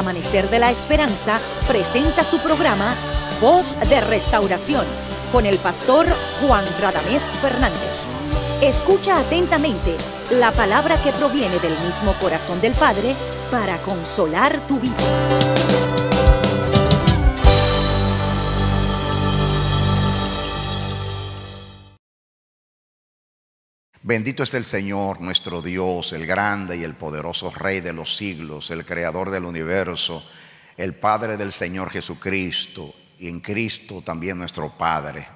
Amanecer de la Esperanza presenta su programa Voz de Restauración con el pastor Juan Radamés Fernández. Escucha atentamente la palabra que proviene del mismo corazón del Padre para consolar tu vida. Bendito es el Señor, nuestro Dios, el grande y el poderoso Rey de los siglos, el Creador del universo, el Padre del Señor Jesucristo, y en Cristo también nuestro Padre.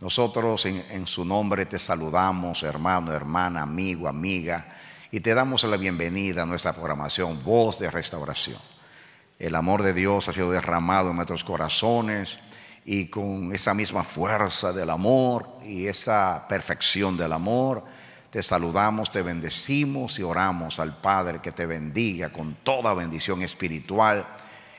Nosotros en, su nombre te saludamos, hermano, hermana, amigo, amiga, y te damos la bienvenida a nuestra programación Voz de Restauración. El amor de Dios ha sido derramado en nuestros corazones y con esa misma fuerza del amor y esa perfección del amor, te saludamos, te bendecimos y oramos al Padre que te bendiga con toda bendición espiritual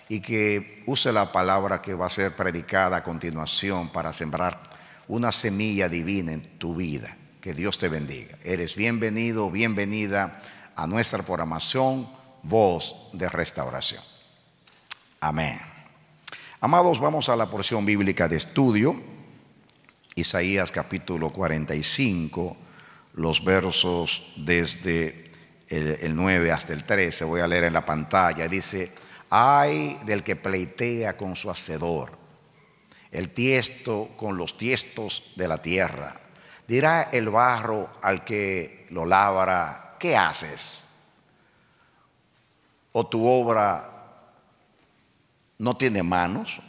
y que use la palabra que va a ser predicada a continuación para sembrar una semilla divina en tu vida. Que Dios te bendiga. Eres bienvenido, bienvenida a nuestra programación Voz de Restauración. Amén. Amados, vamos a la porción bíblica de estudio, Isaías capítulo 45 los versos desde el, 9 hasta el 13, voy a leer en la pantalla, dice, ay del que pleitea con su hacedor, el tiesto con los tiestos de la tierra. Dirá el barro al que lo labra, ¿qué haces? ¿O tu obra no tiene manos?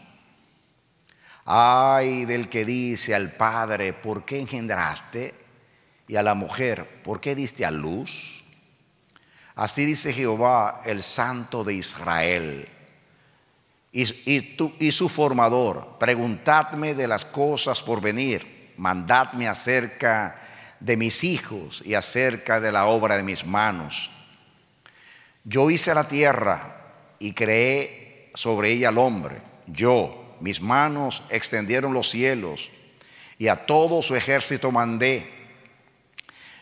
Ay del que dice al Padre, ¿por qué engendraste? y a la mujer, ¿por qué diste a luz? Así dice Jehová, el santo de Israel, y, su formador, preguntadme de las cosas por venir, mandadme acerca de mis hijos y acerca de la obra de mis manos. Yo hice la tierra y creé sobre ella al hombre. Yo, mis manos extendieron los cielos y a todo su ejército mandé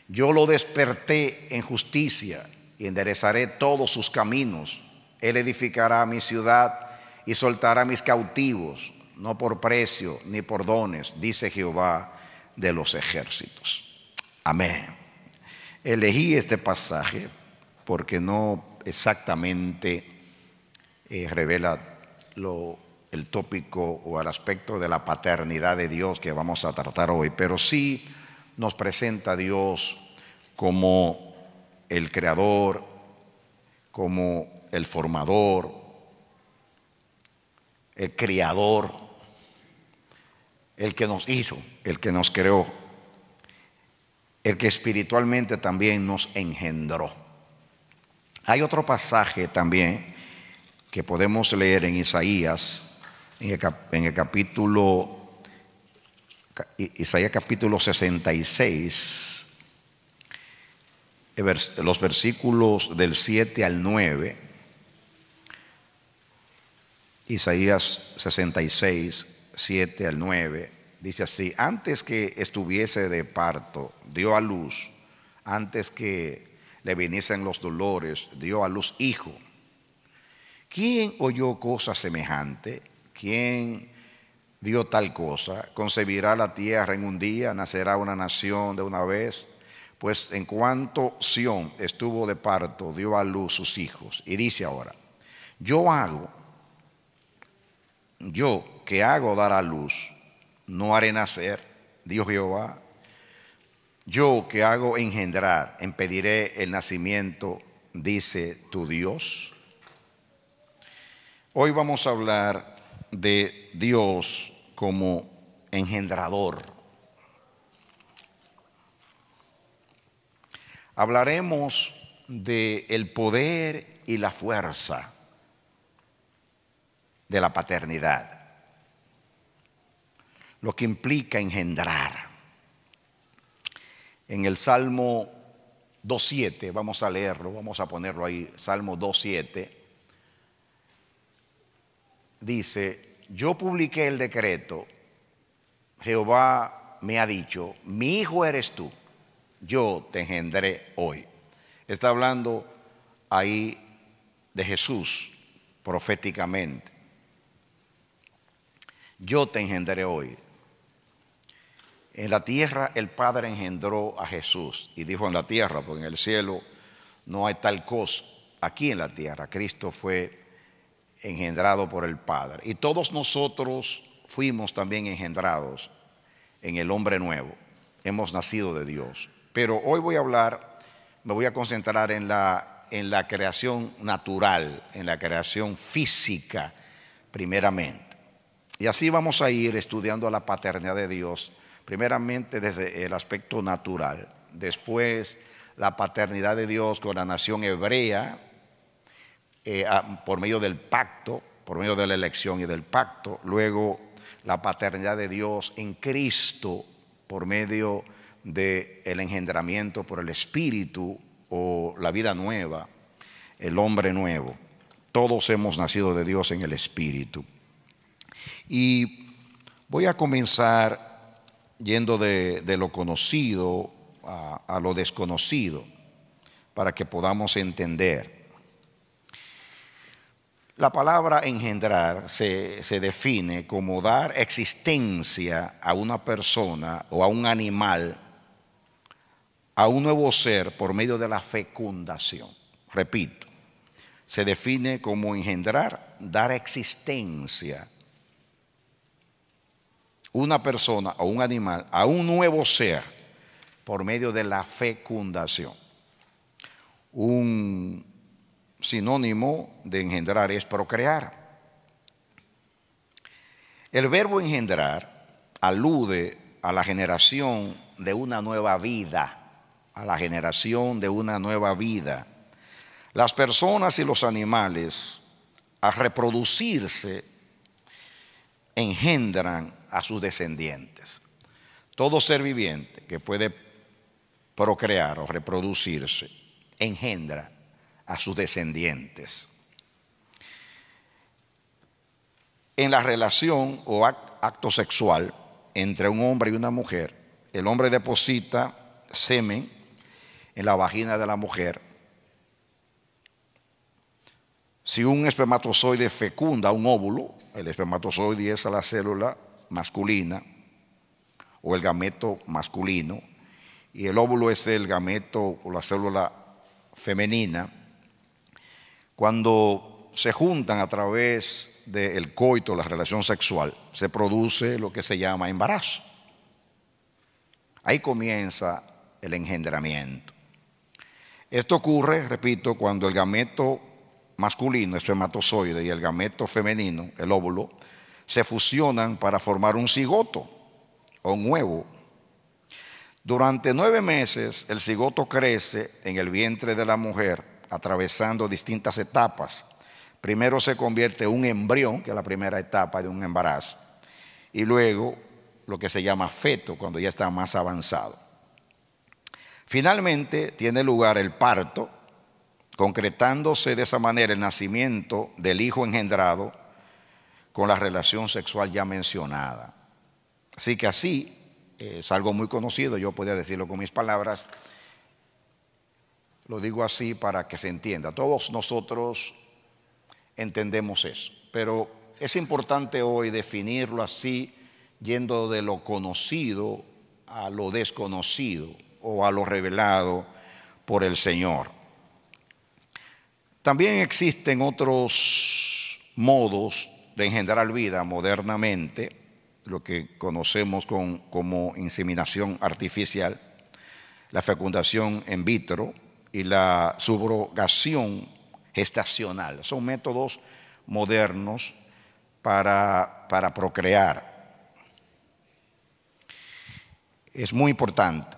yo lo desperté en justicia y enderezaré todos sus caminos. Él edificará mi ciudad y soltará mis cautivos, no por precio ni por dones, dice Jehová de los ejércitos. Amén. Elegí este pasaje porque no exactamente eh, revela el tópico o el aspecto de la paternidad de Dios que vamos a tratar hoy, pero sí nos presenta a Dios como el creador, como el formador, el criador, el que nos hizo, el que nos creó, el que espiritualmente también nos engendró. Hay otro pasaje también que podemos leer en Isaías, en el, en el capítulo Isaías capítulo 66, eh, los versículos del 7 al 9, Isaías 66, 7 al 9, dice así, antes que estuviese de parto, dio a luz, antes que le viniesen los dolores, dio a luz hijo. ¿Quién oyó cosa semejante? ¿Quién dio tal cosa, concebirá la tierra en un día, nacerá una nación de una vez, pues en cuanto Sión estuvo de parto, dio a luz sus hijos. Y dice ahora, yo hago, yo que hago dar a luz, no haré nacer, dijo Jehová, yo que hago engendrar, impediré el nacimiento, dice tu Dios. Hoy vamos a hablar de Dios como engendrador. Hablaremos de el poder y la fuerza de la paternidad. Lo que implica engendrar. En el Salmo 2.7, vamos a leerlo, vamos a ponerlo ahí, Salmo 2.7, dice, yo publiqué el decreto, Jehová me ha dicho, mi hijo eres tú, yo te engendré hoy. Está hablando ahí de Jesús proféticamente. Yo te engendré hoy. En la tierra el Padre engendró a Jesús y dijo en la tierra, porque en el cielo no hay tal cosa. Aquí en la tierra Cristo fue engendrado por el Padre. Y todos nosotros fuimos también engendrados en el hombre nuevo. Hemos nacido de Dios. Pero hoy voy a hablar, me voy a concentrar en la, en la creación natural, en la creación física, primeramente. Y así vamos a ir estudiando la paternidad de Dios, primeramente desde el aspecto natural, después la paternidad de Dios con la nación hebrea, eh, ah, por medio del pacto, por medio de la elección y del pacto, luego la paternidad de Dios en Cristo por medio del engendramiento por el Espíritu o la vida nueva, el hombre nuevo. Todos hemos nacido de Dios en el Espíritu. Y voy a comenzar yendo de, lo conocido a, a lo desconocido para que podamos entender. La palabra engendrar se, define como dar existencia a una persona o a un animal, a un nuevo ser por medio de la fecundación. Repito, se define como engendrar, dar existencia una persona o un animal a un nuevo ser por medio de la fecundación. Un sinónimo de engendrar es procrear. El verbo engendrar alude a la generación de una nueva vida, a la generación de una nueva vida. Las personas y los animales a reproducirse engendran a sus descendientes. Todo ser viviente que puede procrear o reproducirse engendra a sus descendientes. En la relación o acto sexual entre un hombre y una mujer, el hombre deposita semen en la vagina de la mujer. Si un espermatozoide fecunda un óvulo, el espermatozoide es la célula masculina o el gameto masculino, y el óvulo es el gameto o la célula femenina, cuando se juntan a través del coito, la relación sexual, se produce lo que se llama embarazo. Ahí comienza el engendramiento. Esto ocurre, repito, cuando el gameto masculino, el espermatozoide, y el gameto femenino, el óvulo, se fusionan para formar un cigoto o un huevo. Durante nueve meses el cigoto crece en el vientre de la mujer atravesando distintas etapas. Primero se convierte un embrión, que es la primera etapa de un embarazo, y luego lo que se llama feto, cuando ya está más avanzado. Finalmente tiene lugar el parto, concretándose de esa manera el nacimiento del hijo engendrado con la relación sexual ya mencionada. Así que así, es algo muy conocido, yo podría decirlo con mis palabras, lo digo así para que se entienda. Todos nosotros entendemos eso, pero es importante hoy definirlo así, yendo de lo conocido a lo desconocido o a lo revelado por el Señor. También existen otros modos de engendrar vida modernamente, lo que conocemos como inseminación artificial, la fecundación en vitro, y la subrogación gestacional. Son métodos modernos para, procrear. Es muy importante.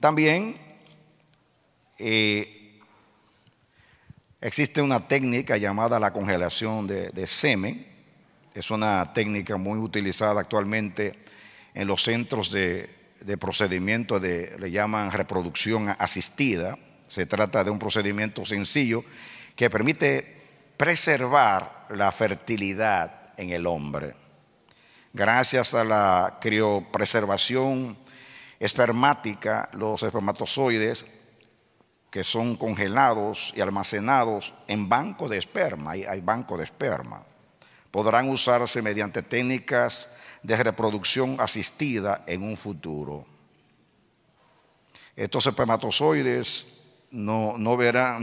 también eh, existe una técnica llamada la congelación de semen. Es una técnica muy utilizada actualmente en los centros de, de procedimiento de, le llaman reproducción asistida. Se trata de un procedimiento sencillo que permite preservar la fertilidad en el hombre. Gracias a la criopreservación espermática, los espermatozoides que son congelados y almacenados en banco de esperma, hay, hay banco de esperma, podrán usarse mediante técnicas de reproducción asistida en un futuro. Estos espermatozoides no,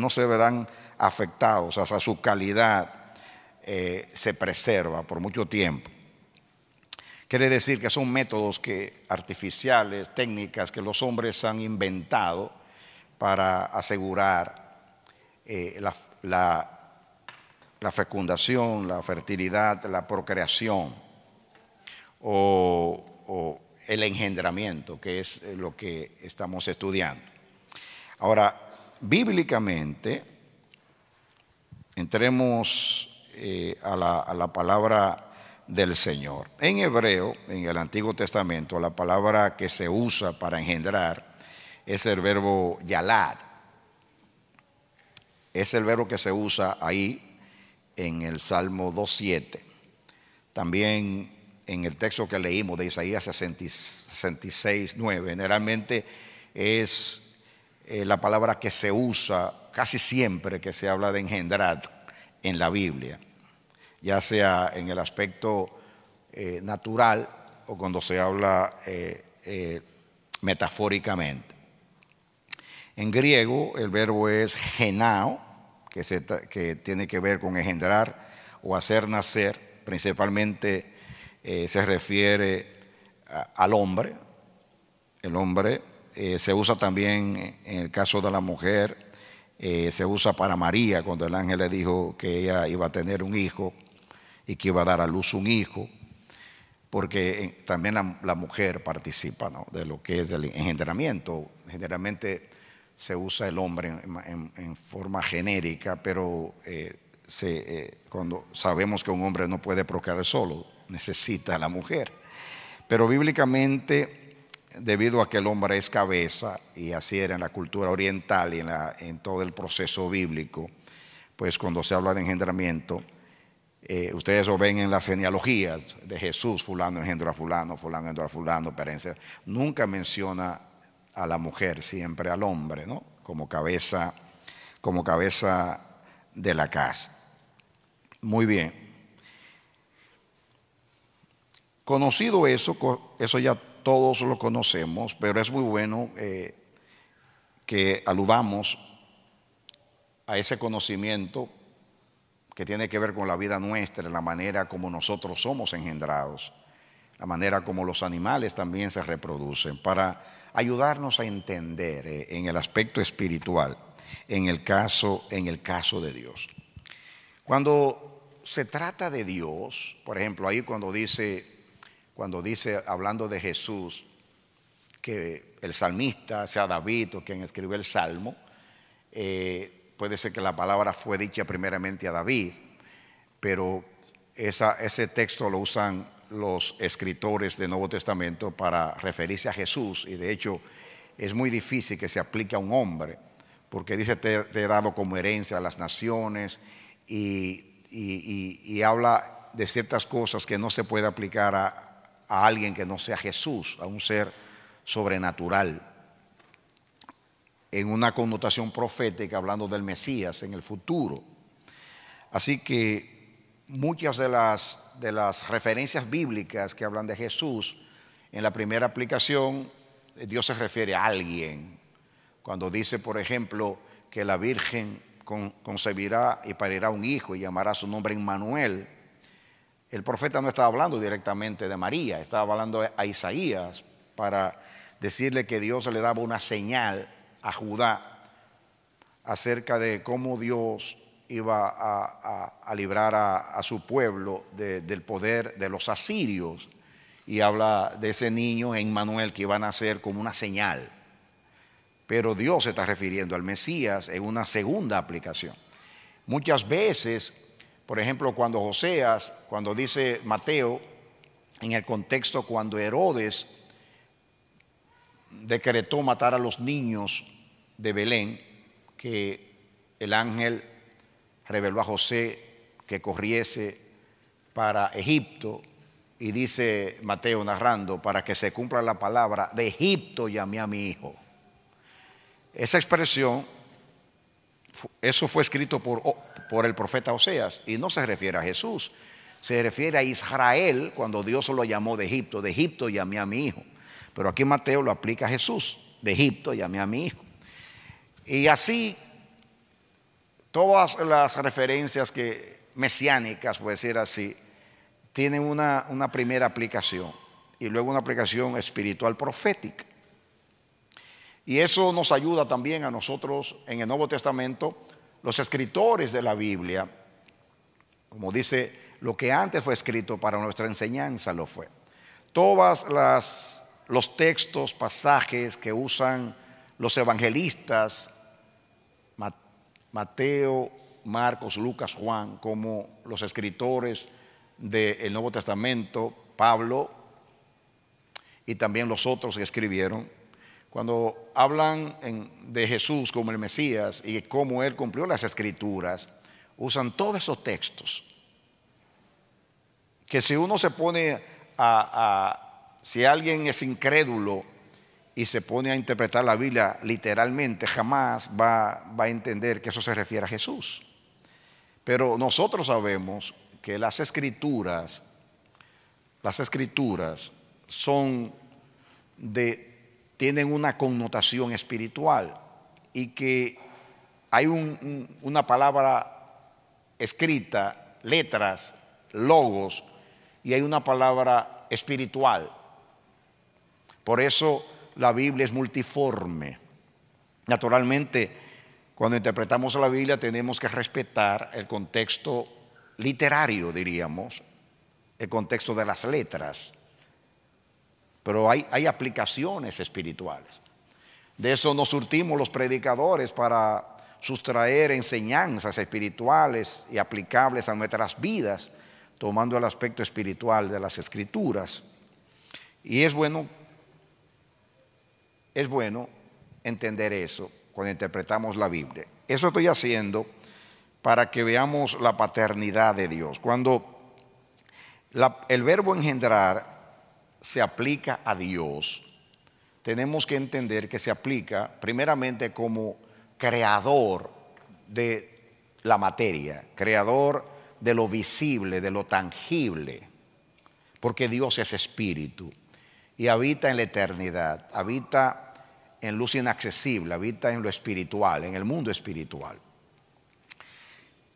se verán afectados, o sea, su calidad eh, se preserva por mucho tiempo. Quiere decir que son métodos que, artificiales, técnicas que los hombres han inventado para asegurar eh, la fecundación, la fertilidad, la procreación o, el engendramiento, que es eh, lo que estamos estudiando. Ahora, bíblicamente, entremos eh, a, la, a, la, palabra del Señor. En hebreo, en el Antiguo Testamento, la palabra que se usa para engendrar es el verbo yalad. Es el verbo que se usa ahí en el Salmo 2.7. También en el texto que leímos de Isaías 66, 9. Generalmente es eh, la palabra que se usa casi siempre que se habla de engendrar en la Biblia, ya sea en el aspecto eh, natural o cuando se habla eh, metafóricamente. En griego el verbo es genao, que, que tiene que ver con engendrar o hacer nacer, principalmente eh, se refiere al hombre. El hombre eh, se usa también en el caso de la mujer, eh, se usa para María cuando el ángel le dijo que ella iba a tener un hijo y que iba a dar a luz un hijo, porque también la, mujer participa de lo que es el engendramiento. Generalmente se usa el hombre en, forma genérica, pero cuando sabemos que un hombre no puede procrear solo, necesita la mujer. Pero bíblicamente, debido a que el hombre es cabeza, y así era en la cultura oriental y en, todo el proceso bíblico, pues cuando se habla de engendramiento, eh, ustedes lo ven en las genealogías de Jesús, fulano engendra a fulano, fulano engendra a fulano, perencia. Nunca menciona a la mujer, siempre al hombre, ¿no? Como cabeza, como cabeza de la casa. Muy bien. Conocido eso, eso ya todos lo conocemos, pero es muy bueno eh, que aludamos a ese conocimiento que tiene que ver con la vida nuestra, la manera como nosotros somos engendrados, la manera como los animales también se reproducen, para ayudarnos a entender eh, en el aspecto espiritual, en el caso, en el caso de Dios. Cuando se trata de Dios, por ejemplo, ahí cuando dice cuando dice, hablando de Jesús, que el salmista, sea David o quien escribió el salmo, eh, puede ser que la palabra fue dicha primeramente a David, pero ese texto lo usan los escritores del Nuevo Testamento para referirse a Jesús, y de hecho es muy difícil que se aplique a un hombre, porque dice, te, he dado como herencia a las naciones, y habla de ciertas cosas que no se puede aplicar a, a alguien que no sea Jesús, a un ser sobrenatural. En una connotación profética, hablando del Mesías en el futuro. Así que muchas de las, de las referencias bíblicas que hablan de Jesús, en la primera aplicación, eh, Dios se refiere a alguien. Cuando dice, por ejemplo, que la Virgen concebirá y parirá un hijo y llamará su nombre Emmanuel, el profeta no estaba hablando directamente de María, estaba hablando a Isaías para decirle que Dios le daba una señal a Judá acerca de cómo Dios iba a, librar a, su pueblo del poder de los asirios. Y habla de ese niño en Manuel que iba a nacer como una señal. Pero Dios se está refiriendo al Mesías en una segunda aplicación. Muchas veces por ejemplo, cuando Joseas, cuando dice Mateo, en el contexto cuando Herodes decretó matar a los niños de Belén, que el ángel reveló a José que corriese para Egipto, y dice Mateo narrando, para que se cumpla la palabra, de Egipto llamé a mi hijo. Esa expresión eso fue escrito por, por el profeta Oseas y no se refiere a Jesús, se refiere a Israel cuando Dios lo llamó de Egipto, de Egipto llamé a mi hijo, pero aquí Mateo lo aplica a Jesús, de Egipto llamé a mi hijo. Y así todas las referencias que mesiánicas, puede decir así, tienen una, una primera aplicación y luego una aplicación espiritual profética. Y eso nos ayuda también a nosotros en el Nuevo Testamento, los escritores de la Biblia, como dice, lo que antes fue escrito para nuestra enseñanza lo fue. Todas las los textos, pasajes que usan los evangelistas, Mateo, Marcos, Lucas, Juan, como los escritores del Nuevo Testamento, Pablo, y también los otros que escribieron, cuando hablan de Jesús como el Mesías y cómo él cumplió las escrituras, usan todos esos textos. Que si uno se pone a, si alguien es incrédulo y se pone a interpretar la Biblia literalmente, jamás va, va a entender que eso se refiere a Jesús. Pero nosotros sabemos que las escrituras, las escrituras son de tienen una connotación espiritual y que hay una palabra escrita, letras, logos, y hay una palabra espiritual. Por eso la Biblia es multiforme. Naturalmente, cuando interpretamos la Biblia tenemos que respetar el contexto literario, diríamos, el contexto de las letras, pero hay, aplicaciones espirituales. De eso nos surtimos los predicadores para sustraer enseñanzas espirituales y aplicables a nuestras vidas, tomando el aspecto espiritual de las escrituras. Y es bueno, es bueno entender eso cuando interpretamos la Biblia. Eso estoy haciendo para que veamos la paternidad de Dios. Cuando el verbo engendrar se aplica a Dios, tenemos que entender que se aplica primeramente como creador de la materia, creador de lo visible, de lo tangible, porque Dios es espíritu y habita en la eternidad, habita en luz inaccesible, habita en lo espiritual, en el mundo espiritual.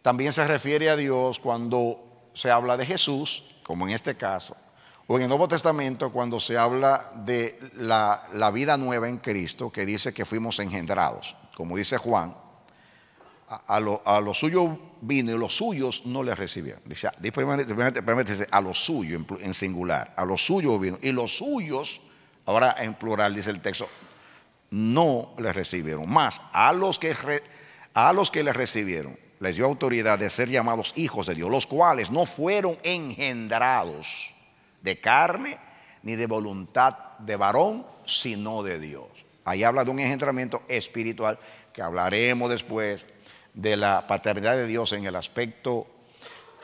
También se refiere a Dios cuando se habla de Jesús, como en este caso, o en el Nuevo Testamento, cuando se habla de la, vida nueva en Cristo, que dice que fuimos engendrados, como dice Juan, a, los lo suyos vino y los suyos no les recibieron. Dice, ah, dice a los suyos en, singular, a los suyos vino y los suyos, ahora en plural dice el texto, no les recibieron. Más, a los que, a los que les recibieron, les dio autoridad de ser llamados hijos de Dios, los cuales no fueron engendrados de carne, ni de voluntad de varón, sino de Dios. Ahí habla de un engendramiento espiritual que hablaremos después de la paternidad de Dios en el aspecto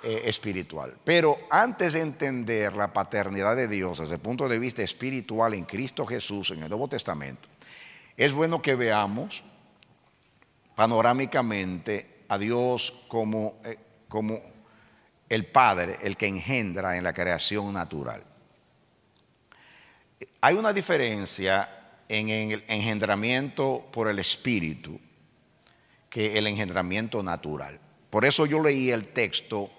eh, espiritual. Pero antes de entender la paternidad de Dios desde el punto de vista espiritual en Cristo Jesús, en el Nuevo Testamento, es bueno que veamos panorámicamente a Dios como, eh, como el Padre el que engendra en la creación natural. Hay una diferencia en el engendramiento por el Espíritu que el engendramiento natural. Por eso yo leí el texto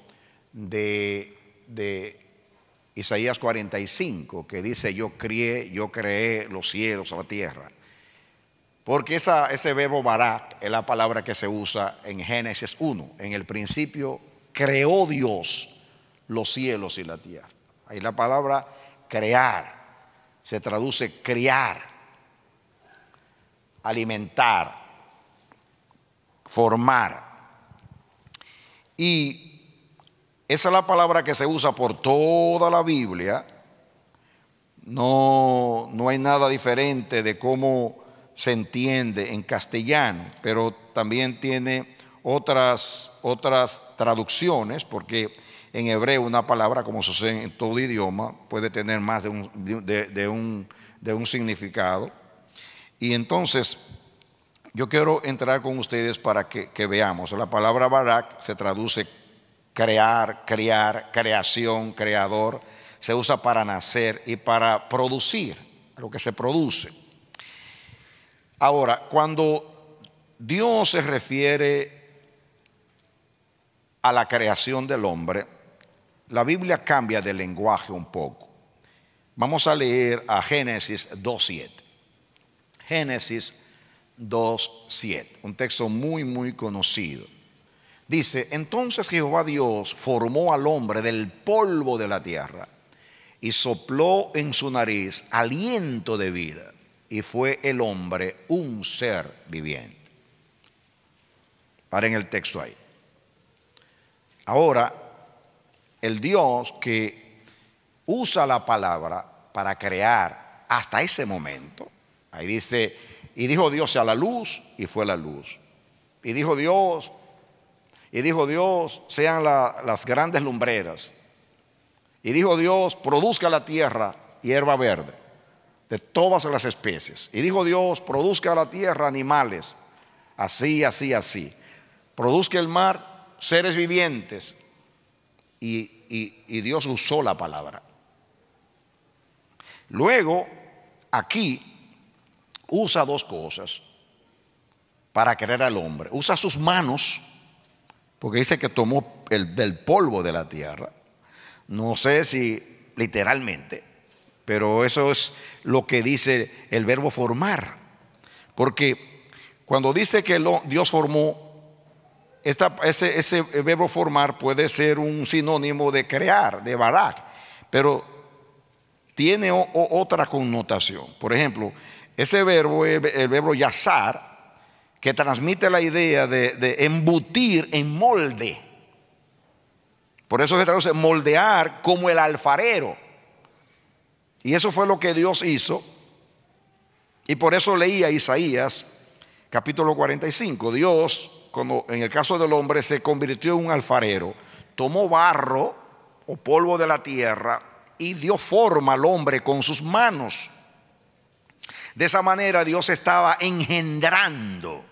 de, de Isaías 45 que dice, yo crié, yo creé los cielos, la tierra. Porque ese verbo barat es la palabra que se usa en Génesis 1. En el principio creó Dios los cielos y la tierra. Ahí la palabra crear se traduce criar, alimentar, formar. Y esa es la palabra que se usa por toda la Biblia. No, no hay nada diferente de cómo se entiende en castellano, pero también tiene otras, otras traducciones, porque en hebreo una palabra, como sucede en todo idioma, puede tener más de un, significado. Y entonces, yo quiero entrar con ustedes para que, veamos. La palabra barak se traduce crear, crear, creación, creador. Se usa para nacer y para producir, lo que se produce. Ahora, cuando Dios se refiere a la creación del hombre, la Biblia cambia de lenguaje un poco. Vamos a leer a Génesis 2.7. Génesis 2.7, un texto muy, muy conocido. Dice, entonces Jehová Dios formó al hombre del polvo de la tierra y sopló en su nariz aliento de vida y fue el hombre un ser viviente. Paren el texto ahí. Ahora, el Dios que usa la palabra para crear hasta ese momento, ahí dice, y dijo Dios sea la luz y fue la luz. Y dijo Dios, y dijo Dios, sean las grandes lumbreras. Y dijo Dios, produzca la tierra hierba verde de todas las especies. Y dijo Dios, produzca la tierra animales, así, así, así. Produzca el mar seres vivientes y, Dios usó la palabra. Luego, aquí usa dos cosas para crear al hombre. Usa sus manos, porque dice que tomó el, del polvo de la tierra. No sé si literalmente, pero eso es lo que dice el verbo formar. Porque cuando dice que Dios formó ese, verbo formar puede ser un sinónimo de crear, de barak, pero tiene otra connotación. Por ejemplo, ese verbo, el, el verbo yazar, que transmite la idea de, de, embutir en molde. Por eso se traduce moldear como el alfarero. Y eso fue lo que Dios hizo. Y por eso leía Isaías capítulo 45. Dios en el caso del hombre se convirtió en un alfarero, tomó barro o polvo de la tierra y dio forma al hombre con sus manos. De esa manera Dios estaba engendrando.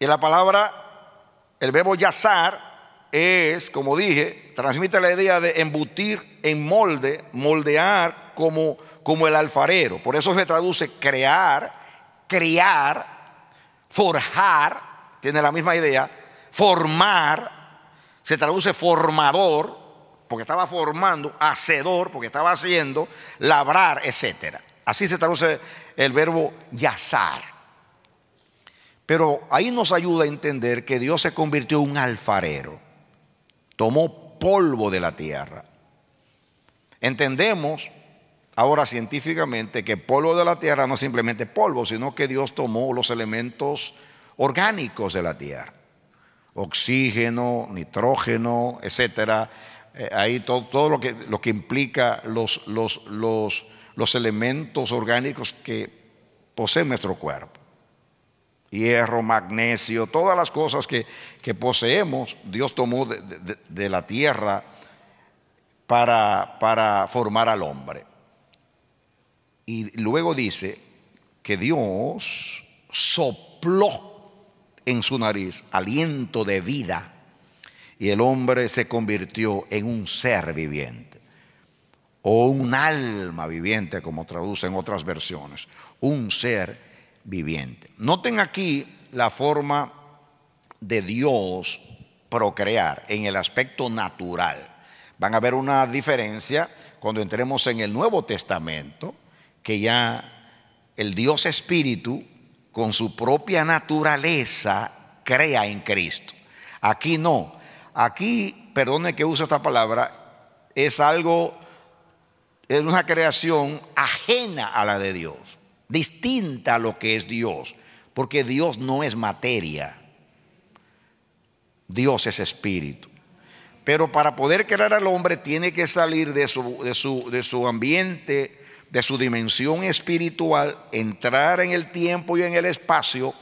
Y la palabra, el verbo yazar, es, como dije, transmite la idea de embutir en molde, moldear como, como el alfarero. Por eso se traduce crear, criar forjar, tiene la misma idea, formar, se traduce formador, porque estaba formando, hacedor, porque estaba haciendo, labrar, etc. Así se traduce el verbo yazar. Pero ahí nos ayuda a entender que Dios se convirtió en un alfarero, tomó polvo de la tierra. Entendemos ahora científicamente que polvo de la tierra no es simplemente polvo, sino que Dios tomó los elementos orgánicos de la tierra. Oxígeno, nitrógeno, etcétera. Eh, ahí todo, todo, lo, que, lo que implica los, los, elementos orgánicos que posee nuestro cuerpo. Hierro, magnesio, todas las cosas que, poseemos, Dios tomó de, la tierra para formar al hombre. Y luego dice que Dios sopló en su nariz aliento de vida y el hombre se convirtió en un ser viviente o un alma viviente como traducen otras versiones, un ser viviente. Noten aquí la forma de Dios procrear en el aspecto natural. Van a ver una diferencia cuando entremos en el Nuevo Testamento, que ya el Dios Espíritu, con su propia naturaleza, crea en Cristo. Aquí no. Aquí, perdone que use esta palabra, es algo, es una creación ajena a la de Dios, distinta a lo que es Dios, porque Dios no es materia, Dios es espíritu. Pero para poder crear al hombre tiene que salir de su, de su, de su ambiente de su dimensión espiritual, entrar en el tiempo y en el espacio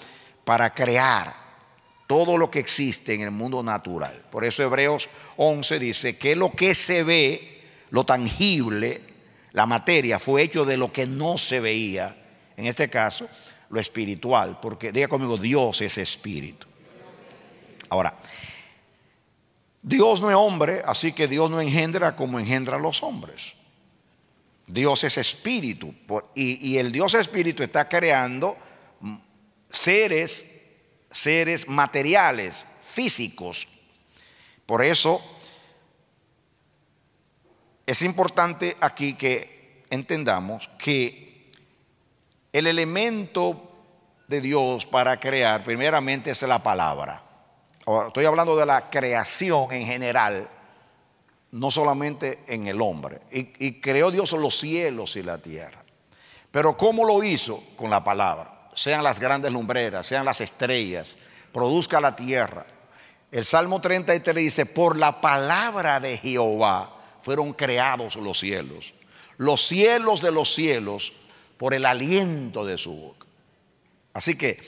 para crear todo lo que existe en el mundo natural. Por eso Hebreos 11 dice que lo que se ve, lo tangible, la materia, fue hecho de lo que no se veía, en este caso, lo espiritual, porque diga conmigo, Dios es espíritu. Ahora, Dios no es hombre, así que Dios no engendra como engendran los hombres. Dios es espíritu y, el Dios espíritu está creando seres, seres materiales, físicos. Por eso es importante aquí que entendamos que el elemento de Dios para crear primeramente es la palabra. estoy hablando de la creación en general, no solamente en el hombre. Y, creó Dios los cielos y la tierra. Pero ¿cómo lo hizo? Con la palabra. Sean las grandes lumbreras, sean las estrellas, produzca la tierra. El Salmo 33 dice, por la palabra de Jehová fueron creados los cielos. Los cielos de los cielos por el aliento de su boca. Así que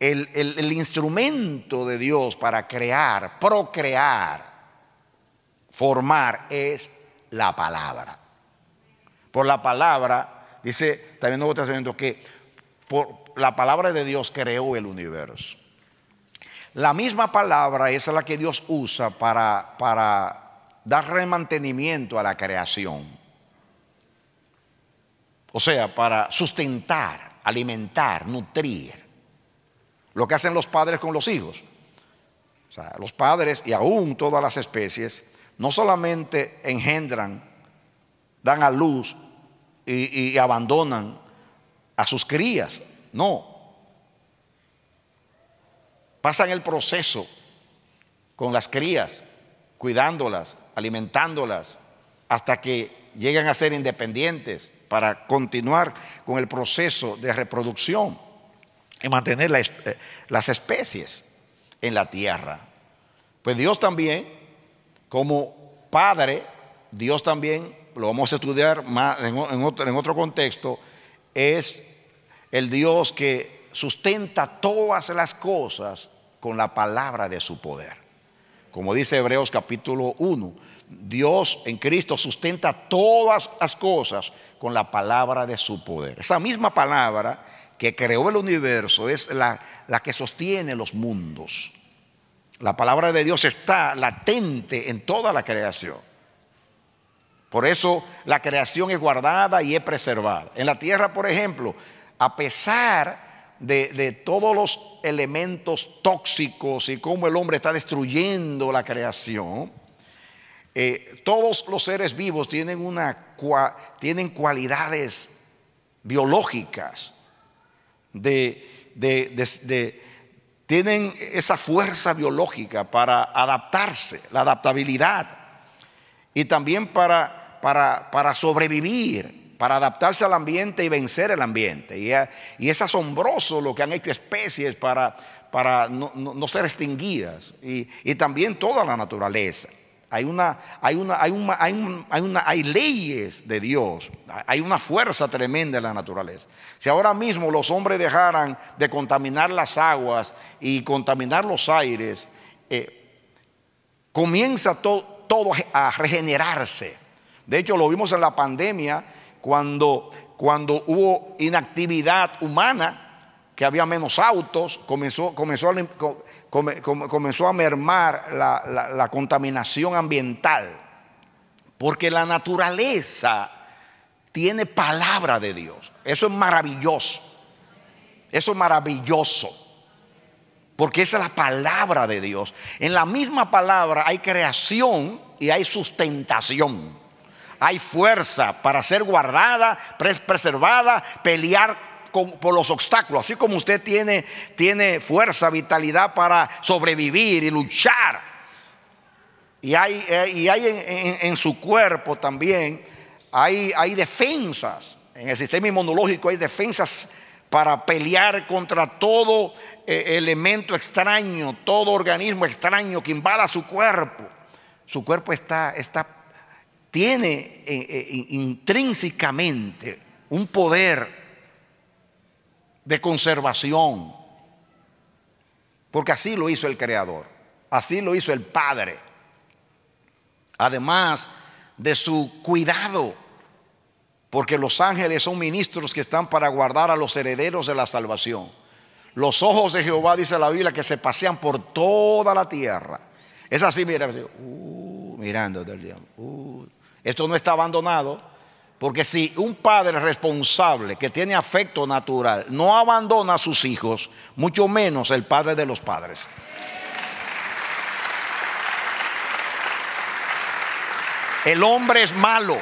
el instrumento de Dios para crear, procrear, formar es la palabra. Por la palabra, dice también Nuevo Testamento, que por la palabra de Dios creó el universo. La misma palabra es la que Dios usa para, para dar mantenimiento a la creación. O sea, para sustentar, alimentar, nutrir. Lo que hacen los padres con los hijos. O sea, los padres y aún todas las especies no solamente engendran, dan a luz y, abandonan a sus crías, no. Pasan el proceso con las crías, cuidándolas, alimentándolas, hasta que llegan a ser independientes para continuar con el proceso de reproducción y mantener eh, las especies en la tierra. Pues Dios también como Padre, Dios también, lo vamos a estudiar más en, otro, contexto, es el Dios que sustenta todas las cosas con la palabra de su poder. Como dice Hebreos capítulo 1, Dios en Cristo sustenta todas las cosas con la palabra de su poder. Esa misma palabra que creó el universo es la, la que sostiene los mundos. La palabra de Dios está latente en toda la creación. Por eso la creación es guardada y es preservada. En la tierra, por ejemplo, a pesar de, todos los elementos tóxicos y cómo el hombre está destruyendo la creación, eh, todos los seres vivos tienen, una, tienen cualidades biológicas de, de, tienen esa fuerza biológica para adaptarse, la adaptabilidad, y también para, para, sobrevivir, para adaptarse al ambiente y vencer el ambiente. Y, es asombroso lo que han hecho especies para, para no, ser extinguidas, y, y también toda la naturaleza. Hay, una, hay, una, hay, una, hay, leyes de Dios, hay una fuerza tremenda en la naturaleza. Si ahora mismo los hombres dejaran de contaminar las aguas y contaminar los aires, eh, comienza todo a regenerarse. De hecho, lo vimos en la pandemia cuando, cuando hubo inactividad humana, que había menos autos, comenzó, comenzó, comenzó a mermar la, contaminación ambiental, porque la naturaleza tiene palabra de Dios. Eso es maravilloso. Eso es maravilloso. Porque esa es la palabra de Dios. En la misma palabra hay creación y hay sustentación. Hay fuerza para ser guardada, preservada, pelear por los obstáculos. Así como usted tiene, tiene fuerza, vitalidad para sobrevivir y luchar. Y hay, eh, y hay en, su cuerpo también, hay, hay defensas. En el sistema inmunológico hay defensas para pelear contra todo eh, elemento extraño, todo organismo extraño que invada su cuerpo. Su cuerpo está, está tiene eh, intrínsecamente un poder de conservación. Porque así lo hizo el Creador, así lo hizo el Padre. Además de su cuidado, porque los ángeles son ministros que están para guardar a los herederos de la salvación. Los ojos de Jehová, dice la Biblia, que se pasean por toda la tierra. Es así, mira, uh, mirando del diablo. Uh, esto no está abandonado porque si un padre responsable que tiene afecto natural no abandona a sus hijos, mucho menos el padre de los padres. El hombre es malo,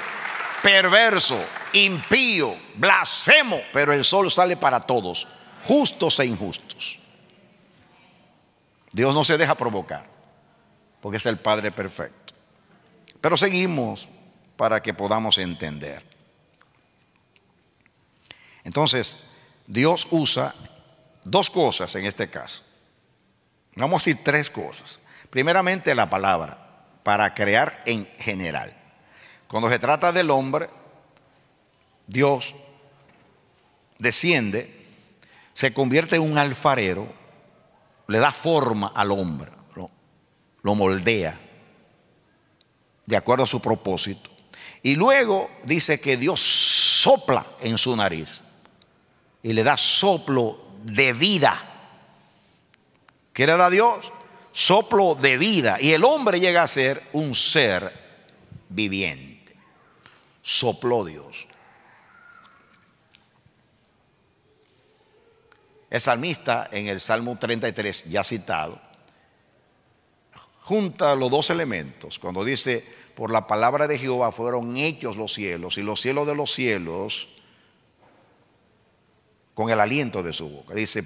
perverso, impío, blasfemo, pero el sol sale para todos, justos e injustos. Dios no se deja provocar, porque es el Padre perfecto. Pero seguimos para que podamos entender. Entonces, Dios usa dos cosas en este caso. Vamos a decir tres cosas. Primeramente, la palabra, para crear en general. Cuando se trata del hombre, Dios desciende, se convierte en un alfarero, le da forma al hombre, lo, lo moldea de acuerdo a su propósito. Y luego dice que Dios sopla en su nariz y le da soplo de vida. ¿Qué le da Dios? Soplo de vida. Y el hombre llega a ser un ser viviente. Sopló Dios. El salmista en el Salmo 33, ya citado, junta los dos elementos cuando dice, por la palabra de Jehová fueron hechos los cielos y los cielos de los cielos con el aliento de su boca. Dice,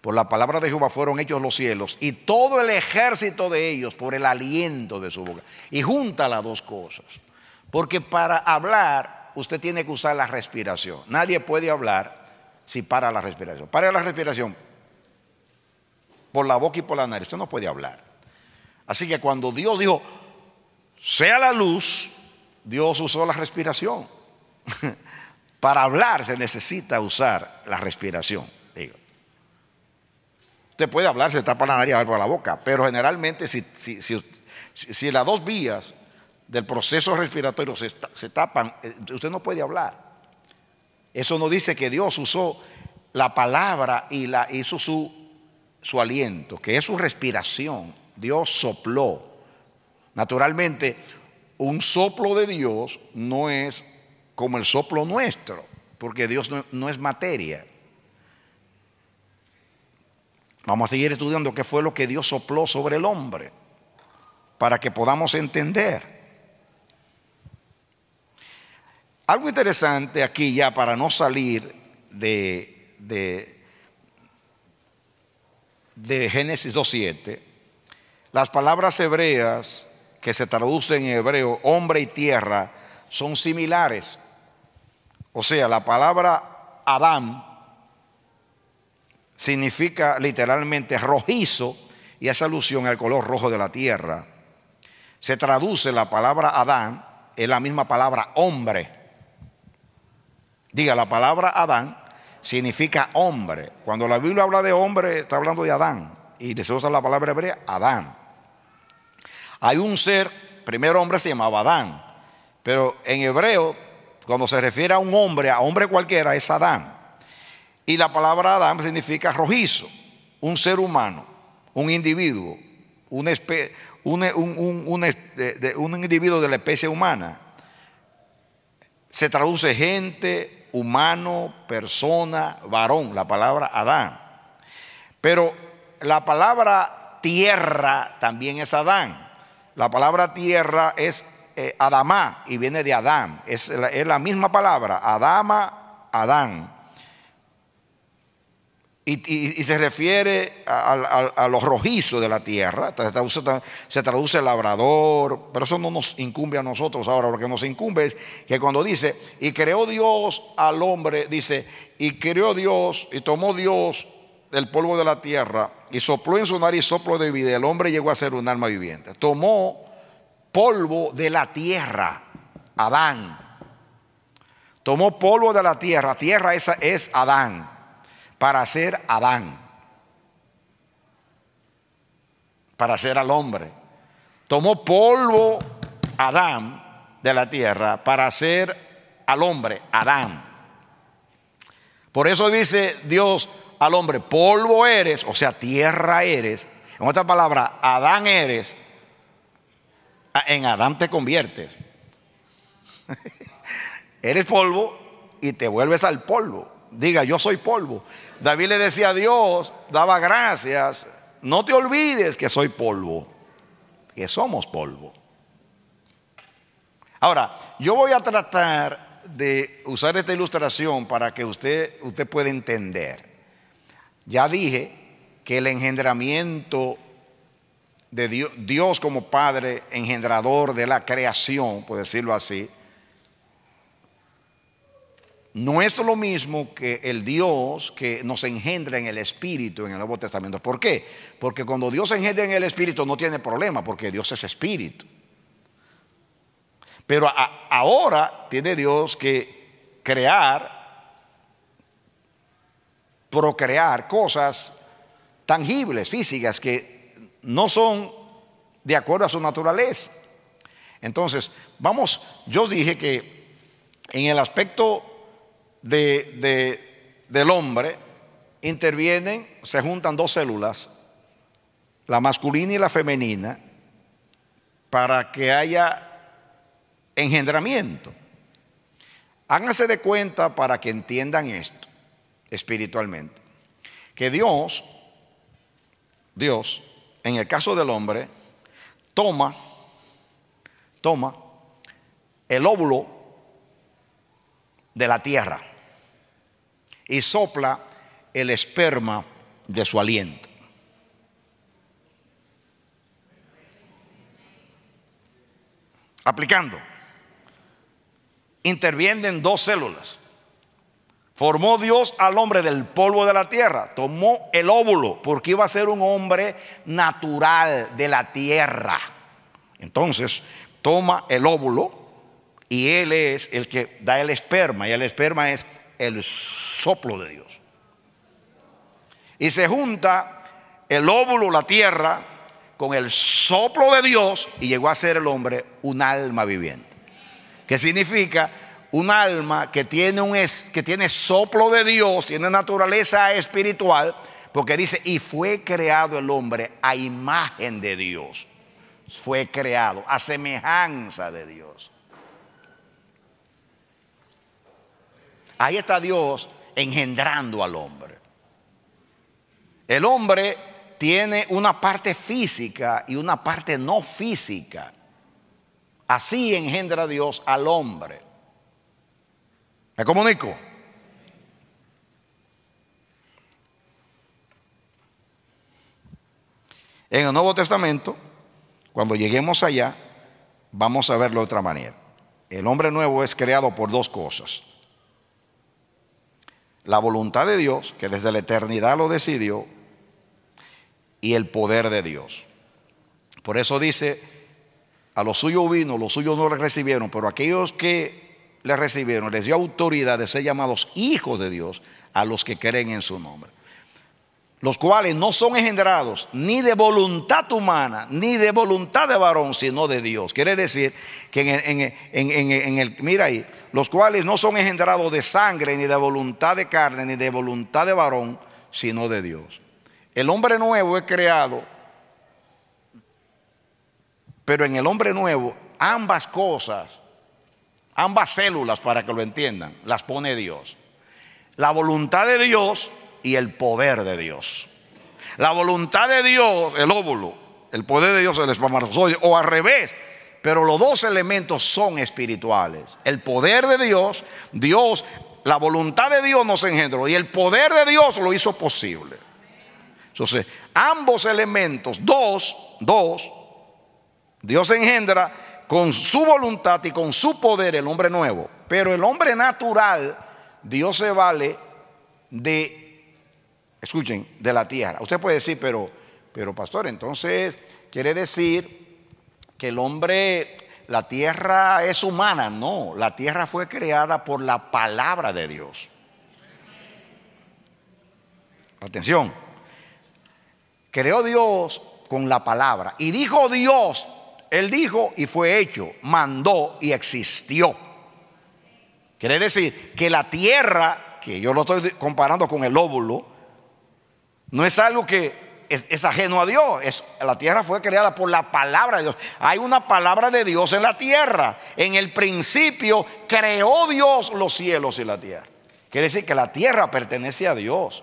por la palabra de Jehová fueron hechos los cielos y todo el ejército de ellos por el aliento de su boca. Y junta las dos cosas. Porque para hablar usted tiene que usar la respiración. Nadie puede hablar si para la respiración. Para la respiración por la boca y por la nariz. Usted no puede hablar. Así que cuando Dios dijo, sea la luz, Dios usó la respiración. Para hablar se necesita usar la respiración. Usted puede hablar, se tapa la nariz, por la boca, pero generalmente si, si, las dos vías del proceso respiratorio se, tapan, eh, usted no puede hablar. Eso no dice que Dios usó la palabra y la hizo su, su aliento, que es su respiración. Dios sopló Naturalmente, un soplo de Dios no es como el soplo nuestro, porque Dios no, es materia. Vamos a seguir estudiando qué fue lo que Dios sopló sobre el hombre para que podamos entender. Algo interesante aquí ya para no salir de, de, de Génesis 2.7, las palabras hebreas que se traduce en hebreo, hombre y tierra, son similares. O sea, la palabra Adán significa literalmente rojizo y hace alusión al color rojo de la tierra. Se traduce la palabra Adán, en la misma palabra hombre. Diga, la palabra Adán significa hombre. Cuando la Biblia habla de hombre, está hablando de Adán. Y se usa la palabra hebrea, Adán. Hay un ser, primer hombre se llamaba Adán, pero en hebreo, cuando se refiere a un hombre, a hombre cualquiera, es Adán. Y la palabra Adán significa rojizo, un ser humano, un individuo, un, individuo de la especie humana. Se traduce gente, humano, persona, varón, la palabra Adán. Pero la palabra tierra también es Adán. La palabra tierra es eh, Adamá y viene de Adán. Es la, misma palabra, Adama, Adán. Y, se refiere a, los rojizos de la tierra. Se traduce, se traduce, labrador, pero eso no nos incumbe a nosotros ahora. Lo que nos incumbe es que cuando dice, y creó Dios al hombre, dice, y creó Dios, y tomó Dios del polvo de la tierra y sopló en su nariz soplo de vida. El hombre llegó a ser un alma viviente. Tomó polvo de la tierra, Adán. Tomó polvo de la tierra, tierra esa es Adán, para ser Adán, para ser al hombre. Tomó polvo Adán de la tierra para ser al hombre, Adán. Por eso dice Dios, al hombre, polvo eres, o sea, tierra eres. En otra palabra, Adán eres. En Adán te conviertes. eres polvo y te vuelves al polvo. Diga, yo soy polvo. David le decía a Dios, daba gracias, no te olvides que soy polvo, que somos polvo. Ahora, yo voy a tratar de usar esta ilustración para que usted, usted pueda entender. Ya dije que el engendramiento de Dios, como Padre engendrador de la creación, por decirlo así, no es lo mismo que el Dios que nos engendra en el Espíritu en el Nuevo Testamento. ¿Por qué? Porque cuando Dios engendra en el Espíritu no tiene problema, porque Dios es Espíritu. Pero ahora tiene Dios que crear procrear cosas tangibles, físicas, que no son de acuerdo a su naturaleza. Entonces, vamos, yo dije que en el aspecto del hombre intervienen, se juntan dos células, la masculina y la femenina, para que haya engendramiento. Háganse de cuenta para que entiendan esto espiritualmente. Que Dios, Dios, en el caso del hombre, toma, toma el óvulo de la tierra y sopla el esperma de su aliento. Aplicando, intervienen dos células Formó Dios al hombre del polvo de la tierra, tomó el óvulo, porque iba a ser un hombre natural de la tierra. Entonces, toma el óvulo y él es el que da el esperma, y el esperma es el soplo de Dios. Y se junta el óvulo, la tierra, con el soplo de Dios, y llegó a ser el hombre un alma viviente. ¿Qué significa? un alma que tiene, un es, que tiene soplo de Dios, tiene naturaleza espiritual, porque dice, y fue creado el hombre a imagen de Dios. Fue creado a semejanza de Dios. Ahí está Dios engendrando al hombre. El hombre tiene una parte física y una parte no física. Así engendra Dios al hombre comunico? En el Nuevo Testamento, cuando lleguemos allá, vamos a verlo de otra manera. El hombre nuevo es creado por dos cosas. La voluntad de Dios, que desde la eternidad lo decidió, y el poder de Dios. Por eso dice, a los suyos vino, los suyos no recibieron, pero aquellos que le recibieron, les dio autoridad de ser llamados hijos de Dios a los que creen en su nombre. Los cuales no son engendrados ni de voluntad humana, ni de voluntad de varón, sino de Dios. Quiere decir que en, en el, mira ahí, los cuales no son engendrados de sangre, ni de voluntad de carne, ni de voluntad de varón, sino de Dios. El hombre nuevo es creado, pero en el hombre nuevo ambas cosas Ambas células, para que lo entiendan, las pone Dios. La voluntad de Dios y el poder de Dios. La voluntad de Dios, el óvulo, el poder de Dios, el espermatozoide, o al revés. Pero los dos elementos son espirituales. El poder de Dios, Dios, la voluntad de Dios nos engendró y el poder de Dios lo hizo posible. Entonces, ambos elementos, dos, dos, Dios engendra con su voluntad y con su poder el hombre nuevo. Pero el hombre natural, Dios se vale de, escuchen, de la tierra. Usted puede decir, pero, pero pastor, entonces quiere decir que el hombre, la tierra es humana. No, la tierra fue creada por la palabra de Dios. Atención, creó Dios con la palabra. Y dijo Dios, él dijo y fue hecho, mandó y existió. Quiere decir que la tierra, que yo lo estoy comparando con el óvulo, no es algo que es, ajeno a Dios. Es, la tierra fue creada por la palabra de Dios. Hay una palabra de Dios en la tierra. En el principio creó Dios los cielos y la tierra. Quiere decir que la tierra pertenece a Dios.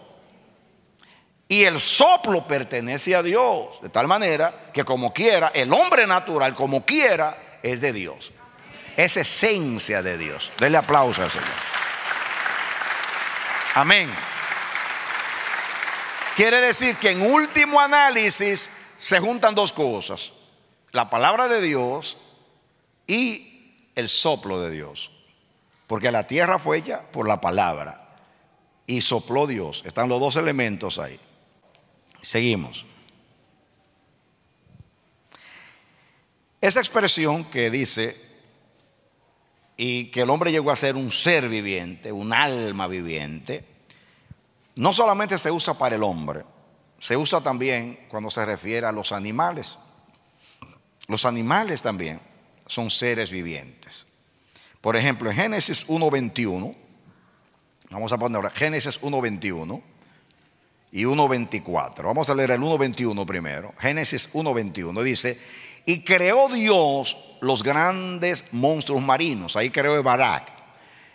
Y el soplo pertenece a Dios, de tal manera que como quiera, el hombre natural, como quiera, es de Dios. Es esencia de Dios. Denle aplauso al Señor. Amén. Quiere decir que en último análisis se juntan dos cosas. La palabra de Dios y el soplo de Dios. Porque la tierra fue ella por la palabra. Y sopló Dios. Están los dos elementos ahí. Seguimos. Esa expresión que dice y que el hombre llegó a ser un ser viviente, un alma viviente, no solamente se usa para el hombre, se usa también cuando se refiere a los animales. Los animales también son seres vivientes. Por ejemplo, en Génesis 1.21, vamos a poner ahora Génesis 1.21, y 1.24. Vamos a leer el 1.21 primero. Génesis 1.21 dice, y creó Dios los grandes monstruos marinos. Ahí creó Barak.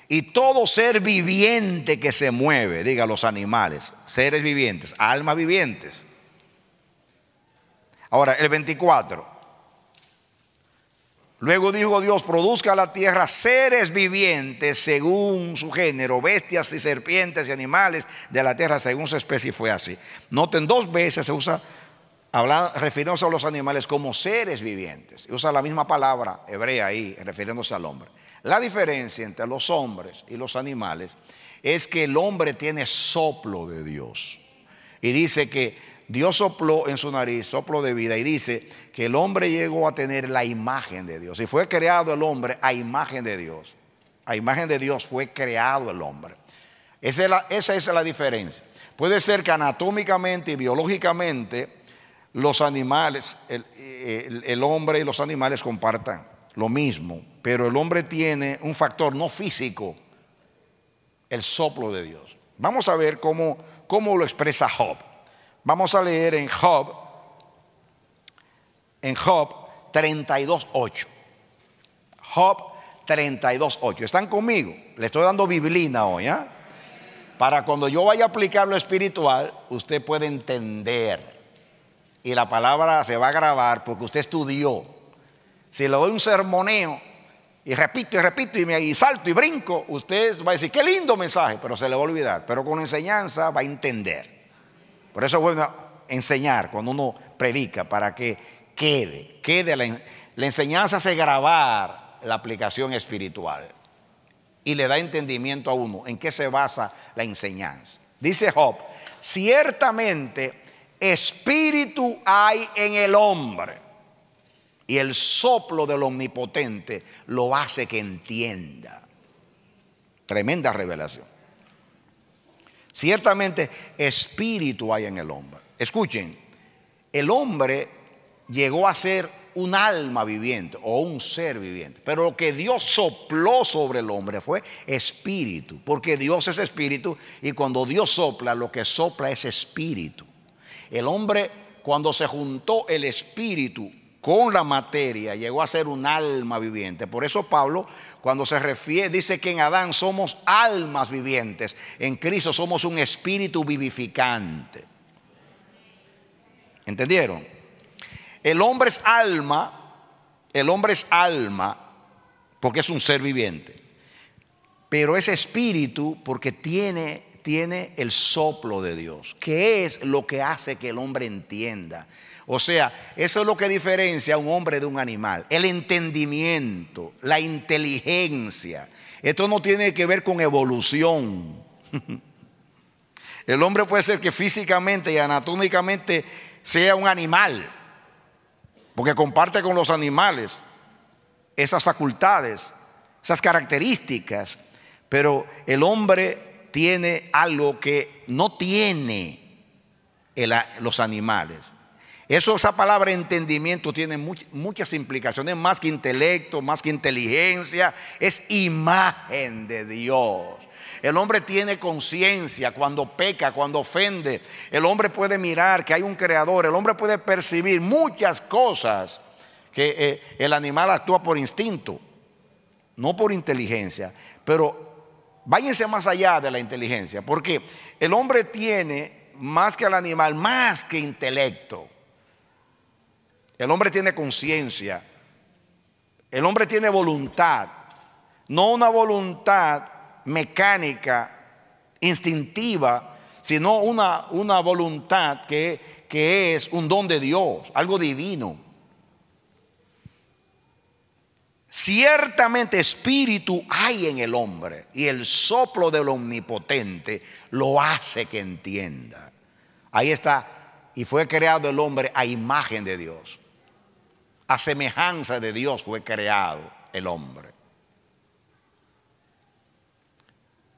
Y todo ser viviente que se mueve, diga los animales, seres vivientes, almas vivientes. Ahora, el 24. Luego dijo Dios, produzca a la tierra seres vivientes según su género, bestias y serpientes y animales de la tierra según su especie. Fue así. Noten, dos veces se usa, refiriéndose a los animales como seres vivientes. Y usa la misma palabra hebrea ahí, refiriéndose al hombre. La diferencia entre los hombres y los animales es que el hombre tiene soplo de Dios. Y dice que Dios sopló en su nariz, soplo de vida, y dice que el hombre llegó a tener la imagen de Dios. Y fue creado el hombre a imagen de Dios. A imagen de Dios fue creado el hombre. Esa es la, diferencia. Puede ser que anatómicamente y biológicamente los animales, el, hombre y los animales compartan lo mismo, pero el hombre tiene un factor no físico, el soplo de Dios. Vamos a ver cómo, cómo lo expresa Job. Vamos a leer en Job, en Job 32.8. Job 32.8. ¿Están conmigo? Le estoy dando biblina hoy. ¿eh? Para cuando yo vaya a aplicar lo espiritual, usted puede entender. Y la palabra se va a grabar porque usted estudió. Si le doy un sermoneo y repito y repito y, me, y salto y brinco, usted va a decir, qué lindo mensaje, pero se le va a olvidar. Pero con enseñanza va a entender. Por eso es bueno enseñar cuando uno predica para que quede, quede la, la enseñanza hace grabar la aplicación espiritual y le da entendimiento a uno en qué se basa la enseñanza. Dice Job, ciertamente espíritu hay en el hombre y el soplo del omnipotente lo hace que entienda. Tremenda revelación. Ciertamente espíritu hay en el hombre. Escuchen, el hombre llegó a ser un alma viviente o un ser viviente, pero lo que Dios sopló sobre el hombre fue espíritu, porque Dios es espíritu y cuando Dios sopla, lo que sopla es espíritu. El hombre, cuando se juntó el espíritu con la materia, llegó a ser un alma viviente. Por eso Pablo cuando se refiere, dice que en Adán somos almas vivientes, en Cristo somos un espíritu vivificante. ¿Entendieron? El hombre es alma, el hombre es alma porque es un ser viviente, pero es espíritu porque tiene, tiene el soplo de Dios, que es lo que hace que el hombre entienda o sea, eso es lo que diferencia a un hombre de un animal. El entendimiento, la inteligencia. Esto no tiene que ver con evolución. El hombre puede ser que físicamente y anatómicamente sea un animal, porque comparte con los animales esas facultades, esas características, pero el hombre tiene algo que no tiene los animales. Eso, esa palabra entendimiento tiene muchas implicaciones, más que intelecto, más que inteligencia, es imagen de Dios. El hombre tiene conciencia cuando peca, cuando ofende. El hombre puede mirar que hay un creador. El hombre puede percibir muchas cosas que eh, el animal actúa por instinto, no por inteligencia. Pero váyanse más allá de la inteligencia, porque el hombre tiene más que el animal, más que intelecto. El hombre tiene conciencia. El hombre tiene voluntad. No una voluntad mecánica, instintiva, sino una, una voluntad que, que es un don de Dios, algo divino. Ciertamente espíritu hay en el hombre y el soplo del omnipotente lo hace que entienda. Ahí está. Y fue creado el hombre a imagen de Dios. A semejanza de Dios fue creado el hombre.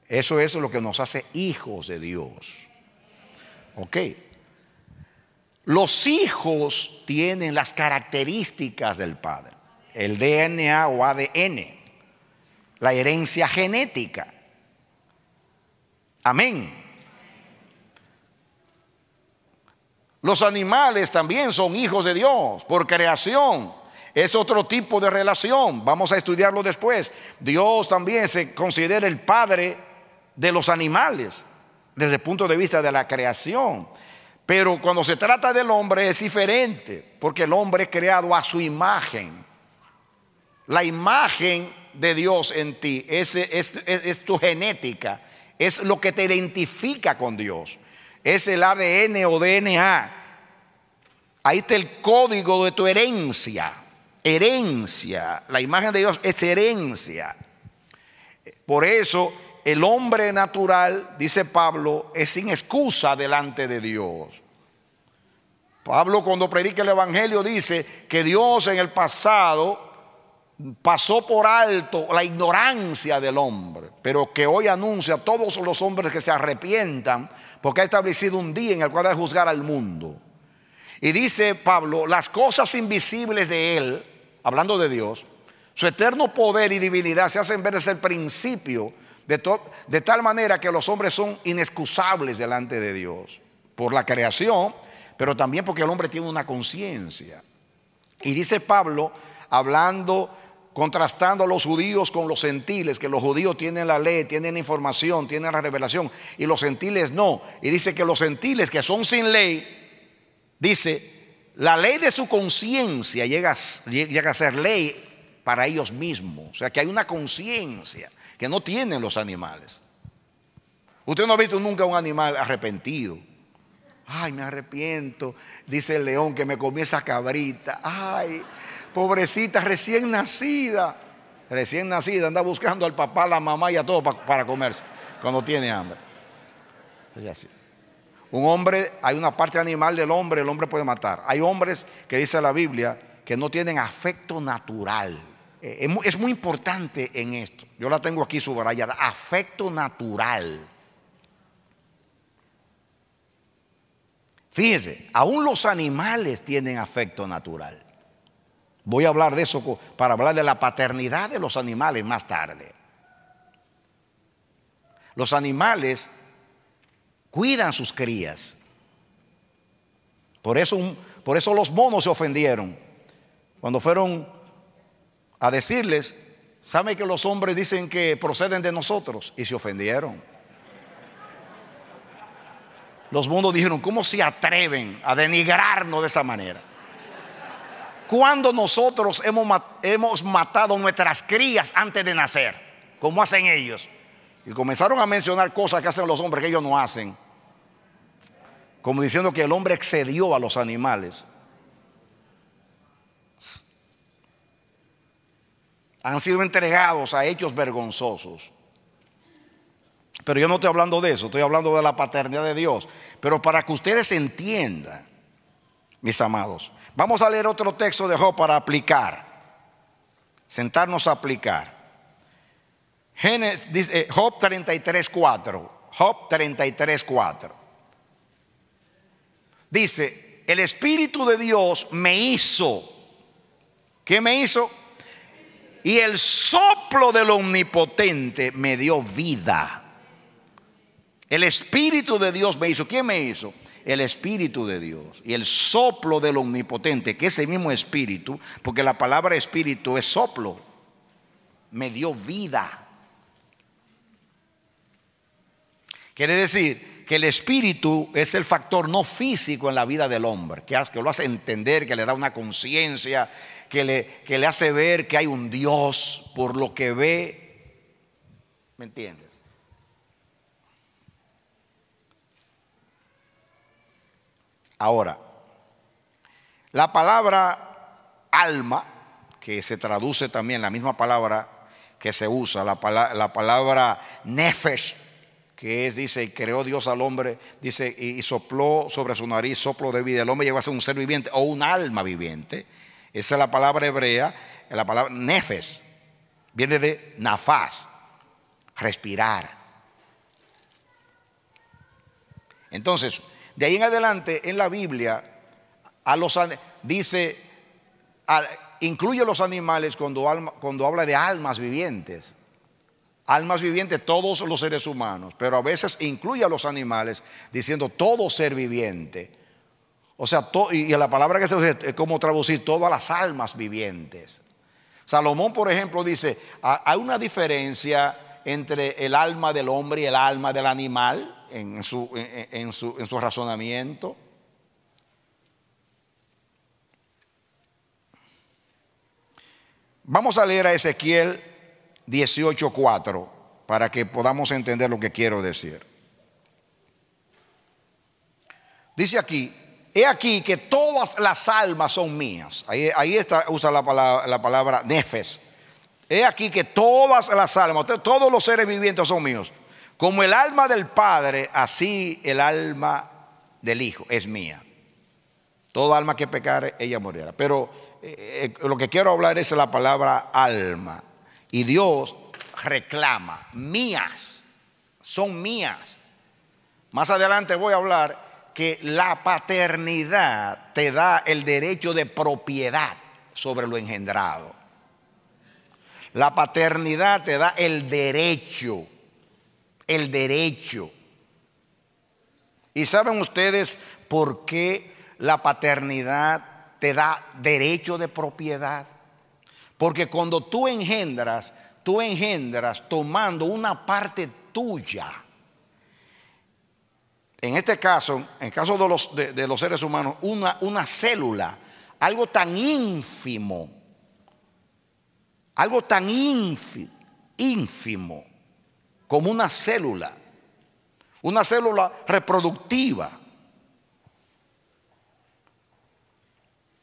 Eso es lo que nos hace hijos de Dios. ¿Ok? Los hijos tienen las características del Padre, el DNA o ADN, la herencia genética. Amén. Los animales también son hijos de Dios por creación. Es otro tipo de relación. Vamos a estudiarlo después. Dios también se considera el padre de los animales desde el punto de vista de la creación. Pero cuando se trata del hombre es diferente, porque el hombre es creado a su imagen. La imagen de Dios en ti es, es tu genética, es lo que te identifica con Dios es el ADN o DNA. Ahí está el código de tu herencia. Herencia. La imagen de Dios es herencia. Por eso el hombre natural, dice Pablo, es sin excusa delante de Dios. Pablo cuando predica el Evangelio dice que Dios en el pasado pasó por alto la ignorancia del hombre, pero que hoy anuncia a todos los hombres que se arrepientan, porque ha establecido un día en el cual va de juzgar al mundo. Y dice Pablo, las cosas invisibles de Él, hablando de Dios, su eterno poder y divinidad se hacen ver desde el principio, de, de tal manera que los hombres son inexcusables delante de Dios, por la creación, pero también porque el hombre tiene una conciencia. Y dice Pablo, hablando contrastando a los judíos con los gentiles, que los judíos tienen la ley, tienen la información, tienen la revelación, y los gentiles no. Y dice que los gentiles que son sin ley, dice, la ley de su conciencia llega, a ser ley para ellos mismos. O sea, que hay una conciencia que no tienen los animales. Usted no ha visto nunca un animal arrepentido. Ay, me arrepiento, dice el león que me comí esa cabrita. Ay, pobrecita, recién nacida, recién nacida, anda buscando al papá, la mamá y a todo para, comerse cuando tiene hambre. Un hombre, hay una parte animal del hombre, el hombre puede matar. Hay hombres que dice la Biblia que no tienen afecto natural. Eh, es muy importante en esto. Yo la tengo aquí subrayada. Afecto natural. Fíjense, aún los animales tienen afecto natural. Voy a hablar de eso para hablar de la paternidad de los animales más tarde. Los animales cuidan sus crías. Por eso, por eso los monos se ofendieron cuando fueron a decirles, saben que los hombres dicen que proceden de nosotros? Y se ofendieron. Los monos dijeron, ¿cómo se atreven a denigrarnos de esa manera? cuando nosotros hemos, hemos matado nuestras crías antes de nacer, como hacen ellos. Y comenzaron a mencionar cosas que hacen los hombres que ellos no hacen. Como diciendo que el hombre excedió a los animales. Han sido entregados a hechos vergonzosos. Pero yo no estoy hablando de eso, estoy hablando de la paternidad de Dios. Pero para que ustedes entiendan, mis amados, Vamos a leer otro texto de Job para aplicar, sentarnos a aplicar. Génesis, dice, eh, Job 33.4, 4. Job 33.4 4. Dice, el Espíritu de Dios me hizo. ¿Qué me hizo? Y el soplo del omnipotente me dio vida. El Espíritu de Dios me hizo. ¿Quién me hizo? el Espíritu de Dios y el soplo del Omnipotente, que ese mismo Espíritu, porque la palabra Espíritu es soplo, me dio vida. Quiere decir que el Espíritu es el factor no físico en la vida del hombre, que, lo hace entender, que le da una conciencia, que le, que le hace ver que hay un Dios por lo que ve. ¿Me entiendes? Ahora, la palabra alma, que se traduce también la misma palabra que se usa, la, palabra nefesh, que es, dice, creó Dios al hombre, dice, y, sopló sobre su nariz soplo de vida. El hombre llegó a ser un ser viviente o un alma viviente. Esa es la palabra hebrea, la palabra nefesh viene de nafaz, respirar. Entonces, de ahí en adelante, en la Biblia, a los, dice, incluye a los animales cuando, cuando habla de almas vivientes. Almas vivientes, todos los seres humanos, pero a veces incluye a los animales diciendo todo ser viviente. O sea, y, y la palabra que se usa es como traducir todas las almas vivientes. Salomón, por ejemplo, dice, hay una diferencia entre el alma del hombre y el alma del animal en su, en, su, razonamiento. Vamos a leer a Ezequiel 18:4 para que podamos entender lo que quiero decir. Dice aquí, he aquí que todas las almas son mías. Ahí, ahí está, usa la la palabra nefes. He aquí que todas las almas, todos los seres vivientes son míos. Como el alma del Padre, así el alma del Hijo es mía. Toda alma que pecare, ella morirá. Pero eh, eh, lo que quiero hablar es la palabra alma. Y Dios reclama, mías, son mías. Más adelante voy a hablar que la paternidad te da el derecho de propiedad sobre lo engendrado. La paternidad te da el derecho el derecho. ¿Y saben ustedes por qué la paternidad te da derecho de propiedad? Porque cuando tú engendras, tú engendras tomando una parte tuya. En este caso, en el caso de los, de, los seres humanos, una, una célula, algo tan ínfimo, algo tan ínfimo como una célula, una célula reproductiva,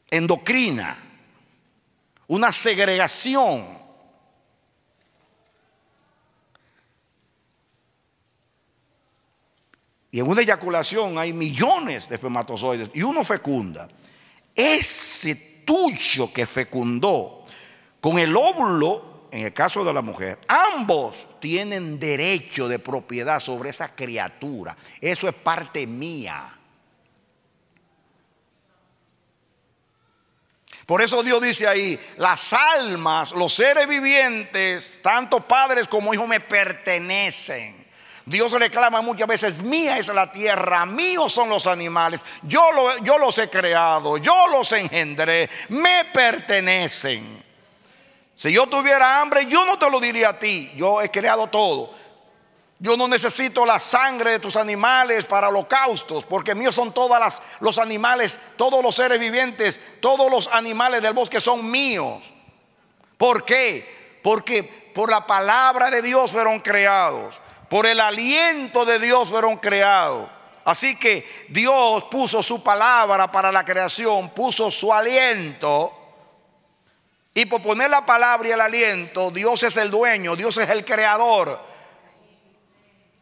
endocrina, una segregación. Y en una eyaculación hay millones de espermatozoides y uno fecunda. Ese tuyo que fecundó con el óvulo en el caso de la mujer, ambos tienen derecho de propiedad sobre esa criatura. Eso es parte mía. Por eso Dios dice ahí, las almas, los seres vivientes, tanto padres como hijos me pertenecen. Dios reclama muchas veces, mía es la tierra, míos son los animales, yo, yo los he creado, yo los engendré, me pertenecen. Si yo tuviera hambre, yo no te lo diría a ti. Yo he creado todo. Yo no necesito la sangre de tus animales para holocaustos, porque míos son todas los animales, todos los seres vivientes, todos los animales del bosque son míos. ¿Por qué? Porque por la palabra de Dios fueron creados, por el aliento de Dios fueron creados. Así que Dios puso su palabra para la creación, puso su aliento y por poner la palabra y el aliento, Dios es el dueño, Dios es el creador.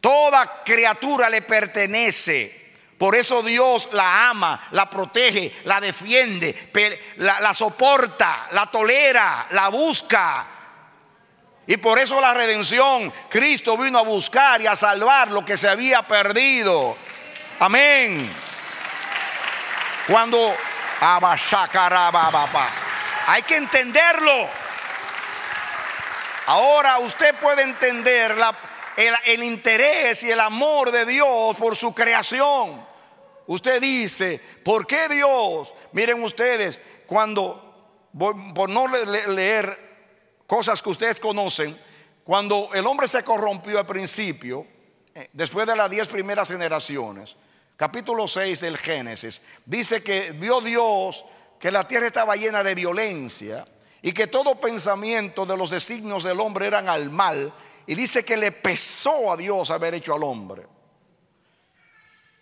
Toda criatura le pertenece. Por eso Dios la ama, la protege, la defiende, la, soporta, la tolera, la busca. Y por eso la redención, Cristo vino a buscar y a salvar lo que se había perdido. Amén. Cuando Abashakarababa hay que entenderlo. Ahora usted puede entender el, el interés y el amor de Dios por su creación. Usted dice, ¿por qué Dios? Miren ustedes, cuando, por no leer cosas que ustedes conocen, cuando el hombre se corrompió al principio, eh, después de las diez primeras generaciones, capítulo 6 del Génesis, dice que vio Dios que la tierra estaba llena de violencia y que todo pensamiento de los designios del hombre eran al mal. Y dice que le pesó a Dios haber hecho al hombre.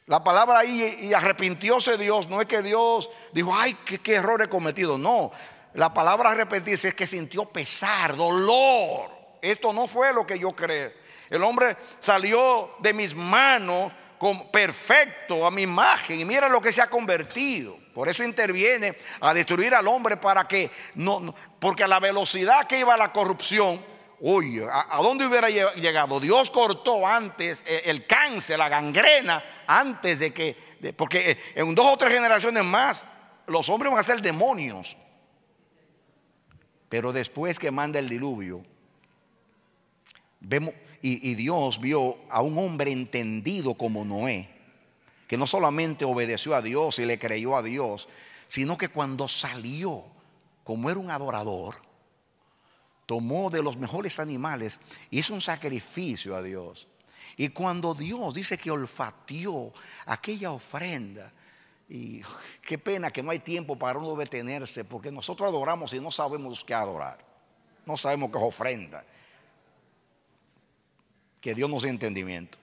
La palabra ahí y arrepintióse Dios, no es que Dios dijo, ay, qué, error he cometido. No, la palabra arrepentirse es que sintió pesar, dolor. Esto no fue lo que yo creí. El hombre salió de mis manos perfecto a mi imagen y mira lo que se ha convertido. Por eso interviene a destruir al hombre para que no, porque a la velocidad que iba la corrupción, uy, ¿a, dónde hubiera llegado? Dios cortó antes e, el, cáncer, la gangrena, antes de que, porque eh, en dos o tres generaciones más los hombres van a ser demonios. Pero después que manda el diluvio, vemos, y Dios vio a un hombre entendido como Noé, que no solamente obedeció a Dios y le creyó a Dios, sino que cuando salió, como era un adorador, tomó de los mejores animales, hizo un sacrificio a Dios. Y cuando Dios dice que olfateó aquella ofrenda, y qué pena que no hay tiempo para uno detenerse, porque nosotros adoramos y no sabemos qué adorar. No sabemos qué es ofrenda. Que Dios nos dé entendimiento.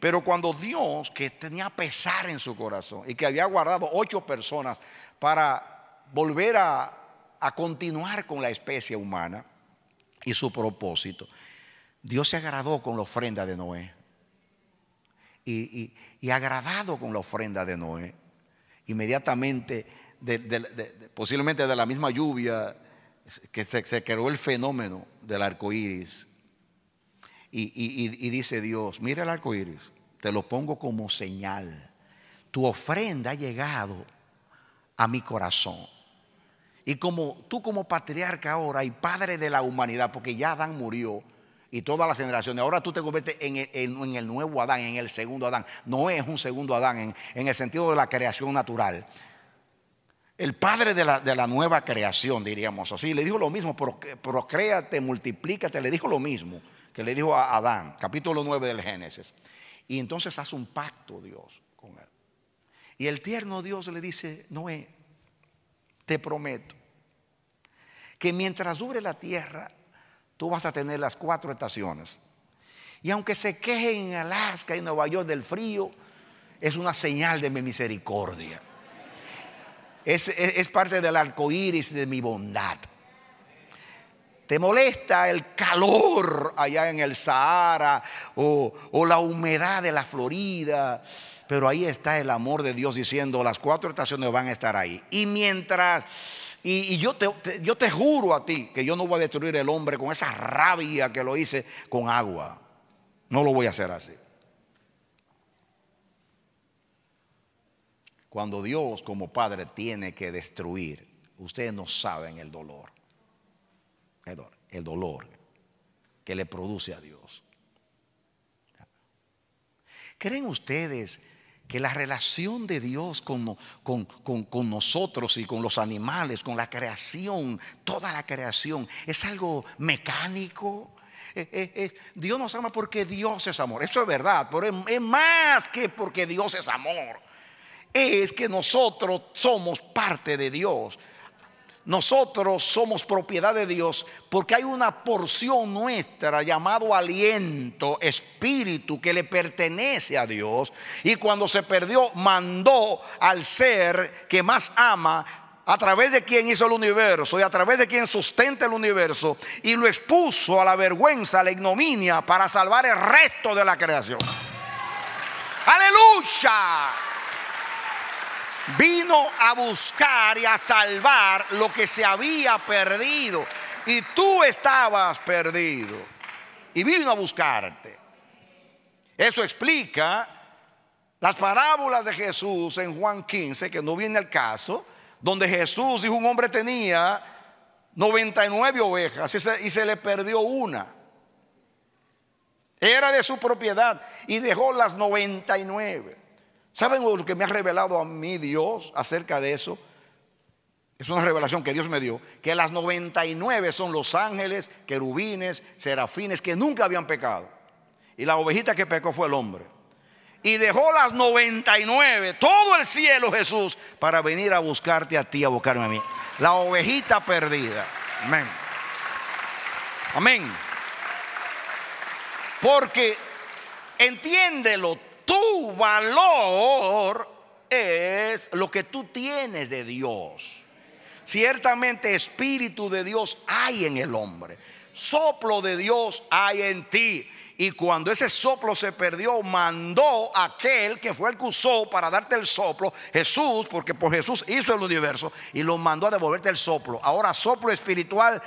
Pero cuando Dios, que tenía pesar en su corazón y que había guardado ocho personas para volver a, continuar con la especie humana y su propósito, Dios se agradó con la ofrenda de Noé. Y, agradado con la ofrenda de Noé, inmediatamente, posiblemente de la misma lluvia, que se, se creó el fenómeno del arco iris y, dice Dios, mira el arco iris, te lo pongo como señal. Tu ofrenda ha llegado a mi corazón. Y como tú como patriarca ahora y padre de la humanidad, porque ya Adán murió y todas las generaciones, ahora tú te conviertes en el, nuevo Adán, en el segundo Adán. No es un segundo Adán en, el sentido de la creación natural. El padre de la, de la, nueva creación, diríamos así, le dijo lo mismo, procréate, multiplícate, le dijo lo mismo que le dijo a Adán, capítulo 9 del Génesis. Y entonces hace un pacto Dios con él. Y el tierno Dios le dice, Noé, te prometo que mientras dure la tierra, tú vas a tener las cuatro estaciones. Y aunque se queje en Alaska y Nueva York del frío, es una señal de mi misericordia. Es, es parte del arco iris de mi bondad te molesta el calor allá en el Sahara o, la humedad de la Florida. Pero ahí está el amor de Dios diciendo, las cuatro estaciones van a estar ahí. Y mientras, y, yo, yo te juro a ti que yo no voy a destruir el hombre con esa rabia que lo hice con agua. No lo voy a hacer así. Cuando Dios como Padre tiene que destruir, ustedes no saben el dolor el dolor que le produce a Dios. ¿Creen ustedes que la relación de Dios con, nosotros y con los animales, con la creación, toda la creación, es algo mecánico? Eh, eh, eh, Dios nos ama porque Dios es amor. Eso es verdad, pero es más que porque Dios es amor. Es que nosotros somos parte de Dios nosotros somos propiedad de Dios porque hay una porción nuestra llamado aliento, espíritu, que le pertenece a Dios. Y cuando se perdió, mandó al ser que más ama a través de quien hizo el universo y a través de quien sustenta el universo y lo expuso a la vergüenza, a la ignominia para salvar el resto de la creación. Aleluya vino a buscar y a salvar lo que se había perdido. Y tú estabas perdido. Y vino a buscarte. Eso explica las parábolas de Jesús en Juan 15, que no viene al caso, donde Jesús dijo, un hombre tenía 99 ovejas y se, y se le perdió una. Era de su propiedad y dejó las 99. ¿Saben lo que me ha revelado a mí Dios acerca de eso? Es una revelación que Dios me dio, que las 99 son los ángeles, querubines, serafines, que nunca habían pecado. Y la ovejita que pecó fue el hombre. Y dejó las 99, todo el cielo Jesús, para venir a buscarte a ti, a buscarme a mí. La ovejita perdida. Amén. Amén. Porque entiéndelo tu valor es lo que tú tienes de Dios. Ciertamente espíritu de Dios hay en el hombre. Soplo de Dios hay en ti. Y cuando ese soplo se perdió, mandó aquel que fue el que usó para darte el soplo, Jesús, porque por Jesús hizo el universo, y lo mandó a devolverte el soplo. Ahora soplo espiritual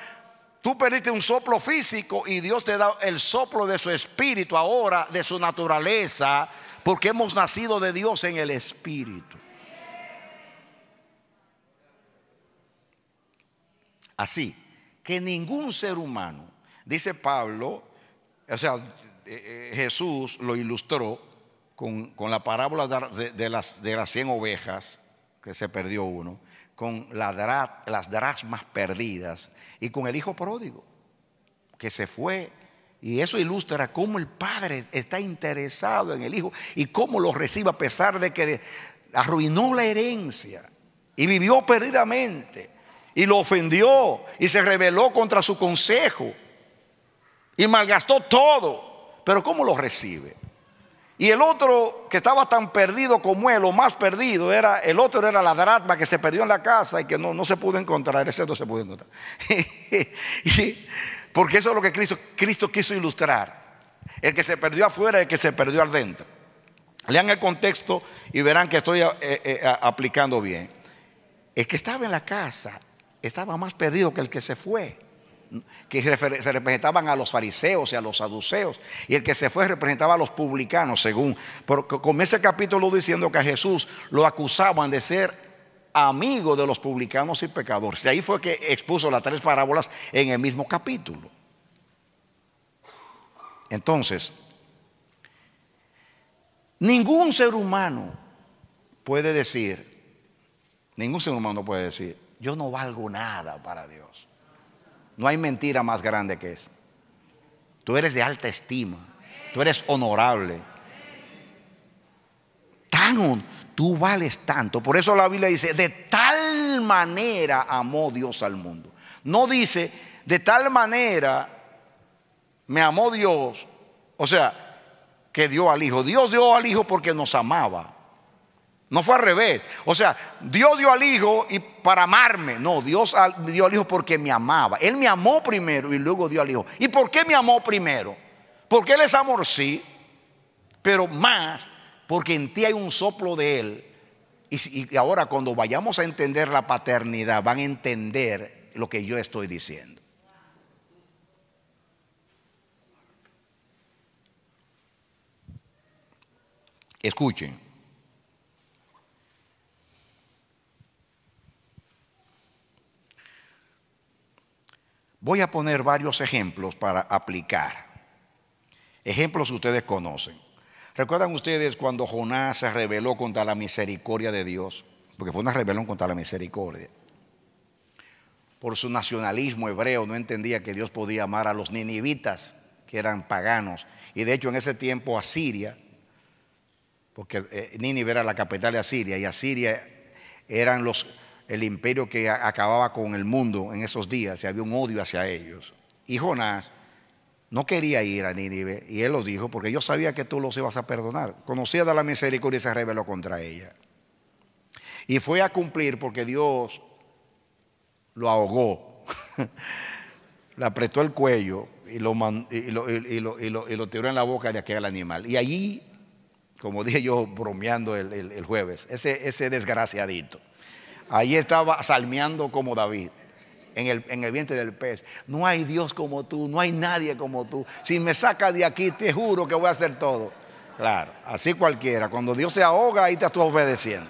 Tú perdiste un soplo físico y Dios te da el soplo de su espíritu ahora, de su naturaleza, porque hemos nacido de Dios en el espíritu. Así que ningún ser humano, dice Pablo, o sea, eh, eh, Jesús lo ilustró con, la parábola de, las, de las 100 ovejas, que se perdió uno, con las drasmas perdidas y con el hijo pródigo, que se fue. Y eso ilustra cómo el padre está interesado en el hijo y cómo lo recibe a pesar de que arruinó la herencia y vivió perdidamente y lo ofendió y se rebeló contra su consejo y malgastó todo. Pero ¿cómo lo recibe? Y el otro que estaba tan perdido como él, lo más perdido, era el otro era la dracma que se perdió en la casa y que no, se pudo encontrar, ese no se pudo encontrar. Porque eso es lo que Cristo, Cristo quiso ilustrar. El que se perdió afuera el que se perdió adentro. Lean el contexto y verán que estoy eh, eh, aplicando bien. El que estaba en la casa estaba más perdido que el que se fue que se representaban a los fariseos y a los saduceos, y el que se fue representaba a los publicanos, según. Porque comienza capítulo diciendo que a Jesús lo acusaban de ser amigo de los publicanos y pecadores. Y ahí fue que expuso las tres parábolas en el mismo capítulo. Entonces, ningún ser humano puede decir, ningún ser humano puede decir, yo no valgo nada para Dios. No hay mentira más grande que eso. Tú eres de alta estima. Tú eres honorable. Tan, tú vales tanto. Por eso la Biblia dice, de tal manera amó Dios al mundo. No dice, de tal manera me amó Dios. O sea, que dio al Hijo. Dios dio al Hijo porque nos amaba. No fue al revés. O sea, Dios dio al Hijo y para amarme. No, Dios dio al Hijo porque me amaba. Él me amó primero y luego dio al Hijo. ¿Y por qué me amó primero? Porque Él es amor, sí, pero más porque en ti hay un soplo de Él. Y, y ahora cuando vayamos a entender la paternidad, van a entender lo que yo estoy diciendo. Escuchen. Voy a poner varios ejemplos para aplicar. Ejemplos que ustedes conocen. ¿Recuerdan ustedes cuando Jonás se rebeló contra la misericordia de Dios? Porque fue una rebelión contra la misericordia. Por su nacionalismo hebreo no entendía que Dios podía amar a los ninivitas, que eran paganos. Y de hecho en ese tiempo Asiria, porque eh, Nínive era la capital de Asiria, y Asiria eran los el imperio que acababa con el mundo en esos días y había un odio hacia ellos. Y Jonás no quería ir a Nínive y él los dijo porque yo sabía que tú los ibas a perdonar. Conocía de la misericordia y se rebeló contra ella. Y fue a cumplir porque Dios lo ahogó, le apretó el cuello y lo, y, tiró en la boca de aquel animal. Y allí, como dije yo bromeando el, jueves, ese, ese desgraciadito Ahí estaba salmeando como David. En el, vientre del pez. No hay Dios como tú, no hay nadie como tú. Si me sacas de aquí, te juro que voy a hacer todo. Claro, así cualquiera. Cuando Dios se ahoga, ahí te estás obedeciendo.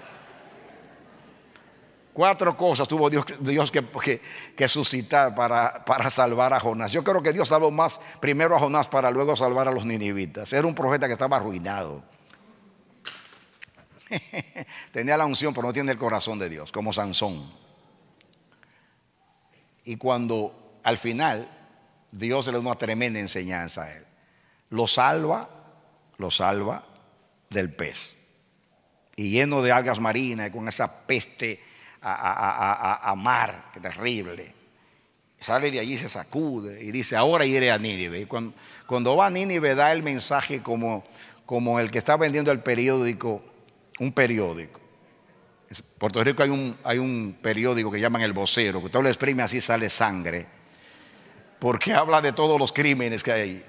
Cuatro cosas tuvo Dios, Dios que, que, suscitar para, para salvar a Jonás. Yo creo que Dios salvó más primero a Jonás para luego salvar a los ninivitas. Era un profeta que estaba arruinado. Tenía la unción, pero no tiene el corazón de Dios, como Sansón. Y cuando al final Dios le da una tremenda enseñanza a él, lo salva, lo salva del pez. Y lleno de algas marinas, y con esa peste a, mar, que terrible. Sale de allí, se sacude y dice, ahora iré a Nínive. Y cuando, va a Nínive da el mensaje como, como el que está vendiendo el periódico un periódico. En Puerto Rico hay un, hay un periódico que llaman El Vocero, que todo lo exprime así sale sangre, porque habla de todos los crímenes que hay ahí.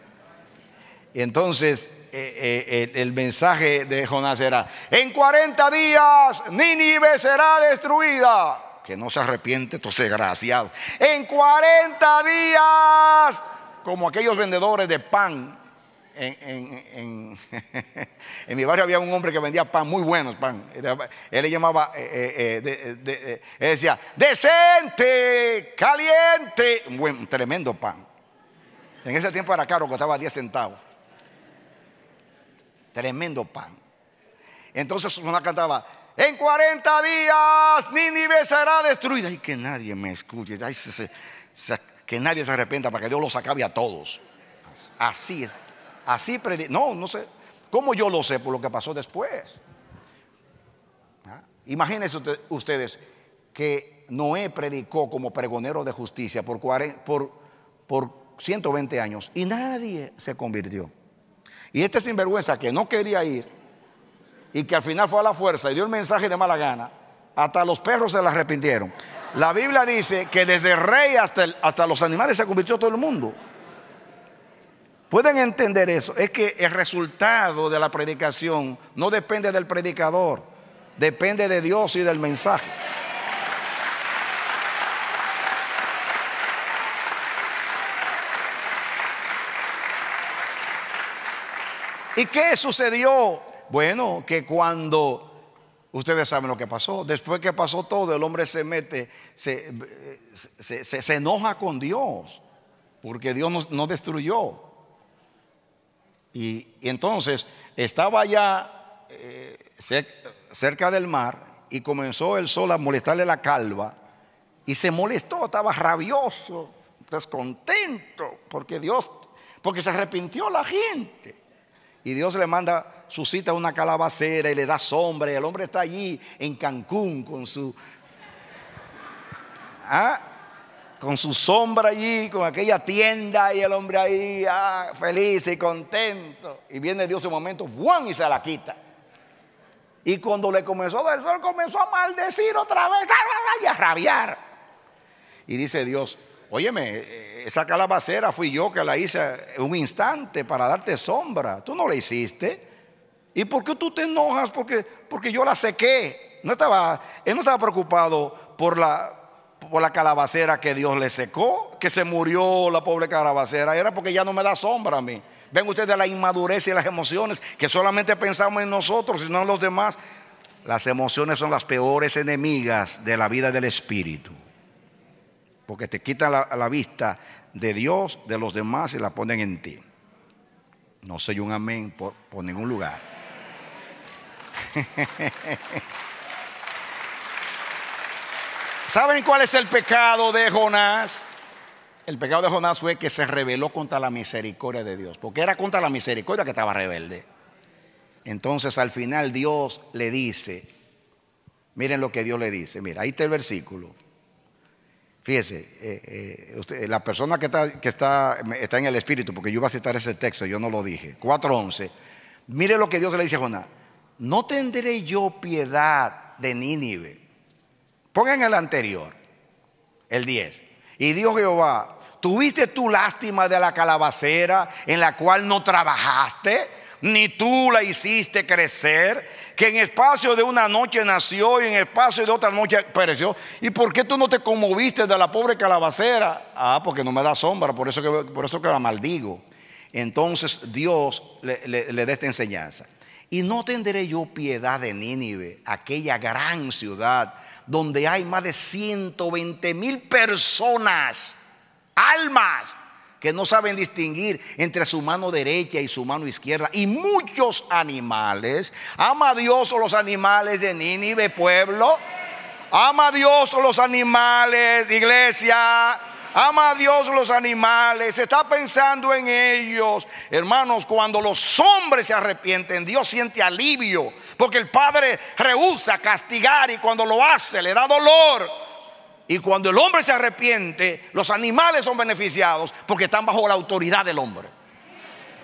Entonces, eh, eh, el, mensaje de Jonás será: en 40 días Nínive será destruida. Que no se arrepiente, tu gracias. En 40 días, como aquellos vendedores de pan en, mi barrio había un hombre que vendía pan, muy buenos pan. Él le llamaba, eh, eh, eh, decía, decente, caliente, buen, tremendo pan. En ese tiempo era caro, costaba 10 centavos. Tremendo pan. Entonces una cantaba, en 40 días Nínive será destruida. Y que nadie me escuche, que nadie se arrepienta para que Dios los acabe a todos. Así es. Así predicó. No, no sé. ¿Cómo yo lo sé? Por lo que pasó después. Ah, imagínense ustedes que Noé predicó como pregonero de justicia por, por, 120 años y nadie se convirtió. Y este sinvergüenza que no quería ir y que al final fue a la fuerza y dio el mensaje de mala gana, hasta los perros se la arrepintieron. La Biblia dice que desde el rey hasta, hasta los animales se convirtió todo el mundo. Pueden entender eso. Es que el resultado de la predicación no depende del predicador, depende de Dios y del mensaje. ¿Y qué sucedió? Bueno, que cuando Ustedes saben lo que pasó. Después que pasó todo, el hombre se mete, se, eh, enoja con Dios, porque Dios no, no destruyó. Y, entonces estaba allá eh, cerca del mar y comenzó el sol a molestarle la calva y se molestó, estaba rabioso, descontento, pues, porque Dios, porque se arrepintió la gente. Y Dios le manda, su suscita una calabacera y le da sombra. el hombre está allí en Cancún con su. ¿ah? con su sombra allí, con aquella tienda y el hombre ahí, ah, feliz y contento. Y viene Dios un momento, ¡buan! y se la quita. Y cuando le comenzó a dar sol, comenzó a maldecir otra vez y a rabiar. Y dice Dios, óyeme, eh, esa calabacera fui yo que la hice un instante para darte sombra. Tú no la hiciste. ¿Y por qué tú te enojas? Porque, porque yo la sequé. No estaba, él no estaba preocupado por la, por la calabacera que Dios le secó, que se murió la pobre calabacera, era porque ya no me da sombra a mí. Ven ustedes la inmadurez y las emociones, que solamente pensamos en nosotros y no en los demás. Las emociones son las peores enemigas de la vida del espíritu, porque te quitan la, vista de Dios, de los demás y la ponen en ti. No soy un amén por, por ningún lugar. ¿Saben cuál es el pecado de Jonás? El pecado de Jonás fue que se rebeló contra la misericordia de Dios, porque era contra la misericordia que estaba rebelde. Entonces al final Dios le dice, miren lo que Dios le dice, mira, ahí está el versículo. Fíjese, eh, eh, la persona que, está, está, está, en el Espíritu, porque yo iba a citar ese texto, yo no lo dije, 4.11, mire lo que Dios le dice a Jonás, no tendré yo piedad de Nínive Pongan el anterior, el 10. Y dijo Jehová, ¿tuviste tú lástima de la calabacera en la cual no trabajaste? Ni tú la hiciste crecer, que en espacio de una noche nació y en espacio de otra noche pereció. ¿Y por qué tú no te conmoviste de la pobre calabacera? Ah, porque no me da sombra, por eso que, la maldigo. Entonces Dios le, le da esta enseñanza. Y no tendré yo piedad de Nínive, aquella gran ciudad donde hay más de 120 mil personas, almas, que no saben distinguir entre su mano derecha y su mano izquierda, y muchos animales. ¿Ama a Dios o los animales de Nínive, pueblo? ¿Ama a Dios o los animales, iglesia? ama a Dios los animales, está pensando en ellos. Hermanos, cuando los hombres se arrepienten, Dios siente alivio porque el padre rehúsa castigar y cuando lo hace le da dolor. Y cuando el hombre se arrepiente, los animales son beneficiados porque están bajo la autoridad del hombre.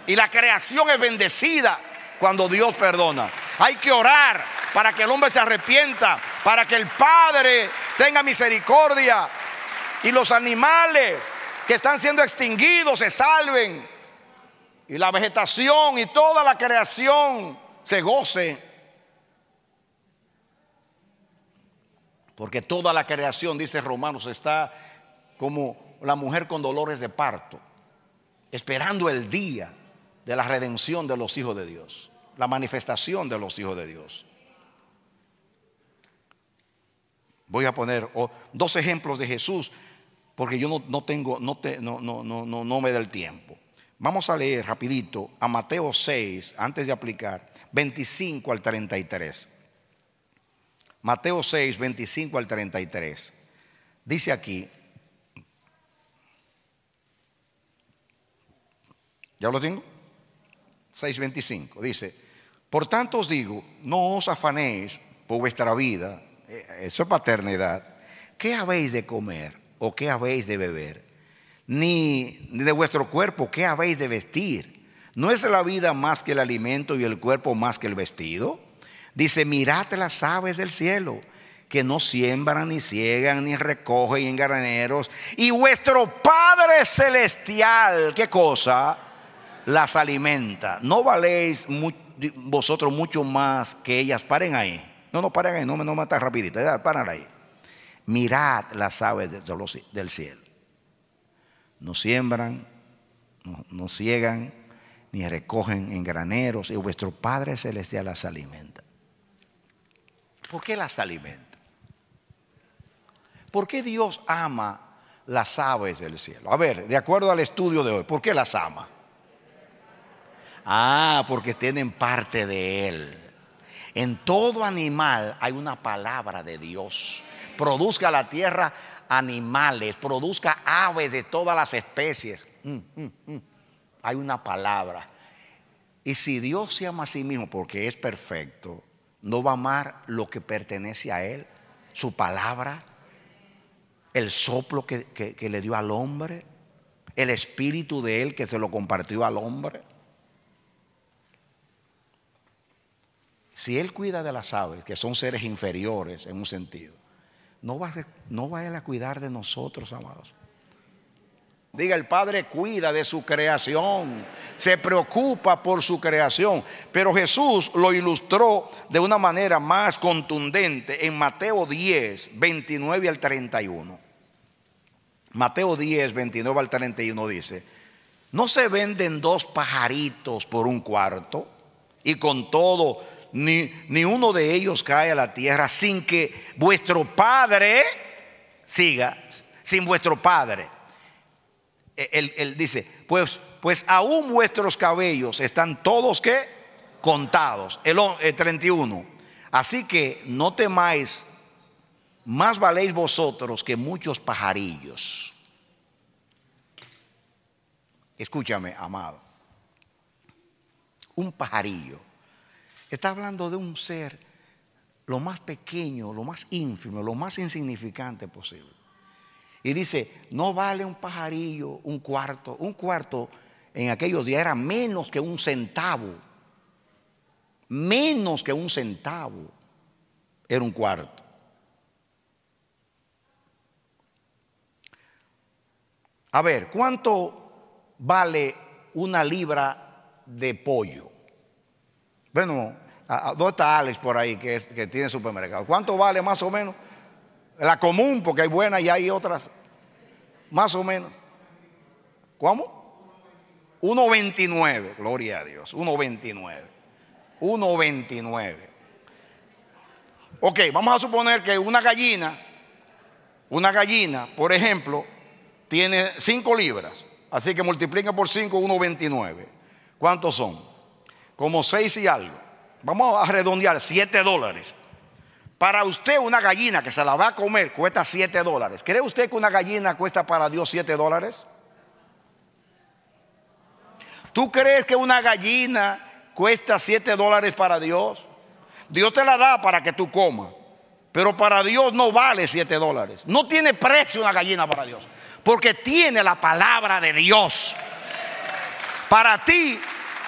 Y la creación es bendecida cuando Dios perdona. Hay que orar para que el hombre se arrepienta, para que el Padre tenga misericordia y los animales que están siendo extinguidos se salven y la vegetación y toda la creación se goce Porque toda la creación, dice Romanos, está como la mujer con dolores de parto, esperando el día de la redención de los hijos de Dios, la manifestación de los hijos de Dios. Voy a poner oh, dos ejemplos de Jesús, porque yo no, no tengo, no, te, no, no, me da el tiempo. Vamos a leer rapidito a Mateo 6, antes de aplicar, 25 al 33. Mateo 6, 25 al 33. Dice aquí, ¿ya lo tengo? 25 Dice, por tanto os digo, no os afanéis por vuestra vida, eh, eso es paternidad, ¿qué habéis de comer o qué habéis de beber? Ni, ni de vuestro cuerpo, ¿qué habéis de vestir? ¿No es la vida más que el alimento y el cuerpo más que el vestido? Dice, mirad las aves del cielo, que no siembran, ni ciegan, ni recogen en graneros. Y vuestro Padre Celestial, ¿qué cosa? Las alimenta. ¿No valéis vosotros mucho más que ellas? Paren ahí. No, no, paren ahí, no, no mata rapidito. paren ahí. Mirad las aves del cielo. No siembran, no, no ciegan, ni recogen en graneros. Y vuestro Padre Celestial las alimenta. ¿Por qué las alimenta? ¿Por qué Dios ama las aves del cielo? A ver, de acuerdo al estudio de hoy, ¿por qué las ama? Ah, porque tienen parte de Él. En todo animal hay una palabra de Dios. Produzca la tierra animales, produzca aves de todas las especies. Mm, mm, mm. Hay una palabra. Y si Dios se ama a sí mismo porque es perfecto, no va a amar lo que pertenece a Él, su palabra, el soplo que, le dio al hombre, el espíritu de Él que se lo compartió al hombre. Si Él cuida de las aves, que son seres inferiores en un sentido, no va, no va Él a cuidar de nosotros, amados. Diga, el Padre cuida de su creación, se preocupa por su creación. Pero Jesús lo ilustró de una manera más contundente en Mateo 10, 29 al 31. Mateo 10, 29 al 31 dice, ¿no se venden dos pajaritos por un cuarto? Y con todo, ni, ni uno de ellos cae a la tierra sin que vuestro Padre siga, sin vuestro Padre eh, él, dice, pues, pues aún vuestros cabellos están todos que contados. el 31. Eh, Así que no temáis, más valéis vosotros que muchos pajarillos. Escúchame, amado. Un pajarillo. Está hablando de un ser lo más pequeño, lo más ínfimo, lo más insignificante posible. Y dice, no vale un pajarillo, un cuarto. Un cuarto en aquellos días era menos que un centavo. Menos que un centavo era un cuarto. A ver, ¿cuánto vale una libra de pollo? Bueno, ¿dónde está Alex por ahí que, que tiene supermercado? ¿Cuánto vale más o menos? La común, porque hay buenas y hay otras. Más o menos. ¿Cómo? 1.29, gloria a Dios. 1.29. 1.29. Ok, vamos a suponer que una gallina, una gallina, por ejemplo, tiene 5 libras. Así que multiplica por 5, 1.29. ¿Cuántos son? Como 6 y algo. Vamos a redondear, 7 dólares. Para usted una gallina que se la va a comer cuesta 7 dólares. ¿Cree usted que una gallina cuesta para Dios 7 dólares? ¿Tú crees que una gallina cuesta 7 dólares para Dios? Dios te la da para que tú comas. Pero para Dios no vale 7 dólares. No tiene precio una gallina para Dios. Porque tiene la palabra de Dios. Para ti,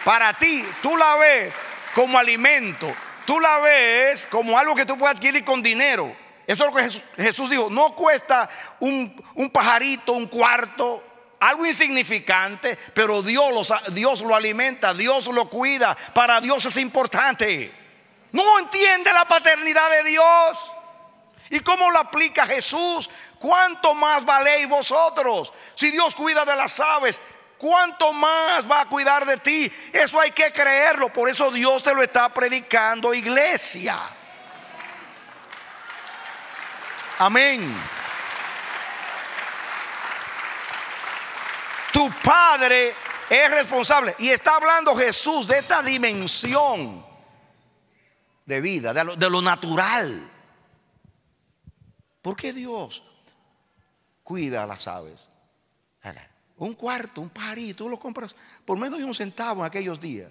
para ti, tú la ves como alimento tú la ves como algo que tú puedes adquirir con dinero. Eso es lo que Jesús, dijo. No cuesta un, pajarito, un cuarto, algo insignificante, pero Dios, Dios lo alimenta, Dios lo cuida. Para Dios es importante. No entiende la paternidad de Dios. ¿Y cómo lo aplica Jesús? ¿Cuánto más valéis vosotros? Si Dios cuida de las aves, ¿Cuánto más va a cuidar de ti? Eso hay que creerlo. Por eso Dios te lo está predicando, iglesia. Amén. Tu Padre es responsable. Y está hablando Jesús de esta dimensión de vida, de lo, natural. ¿Por qué Dios cuida a las aves? un cuarto, un parito, tú lo compras por menos de un centavo en aquellos días.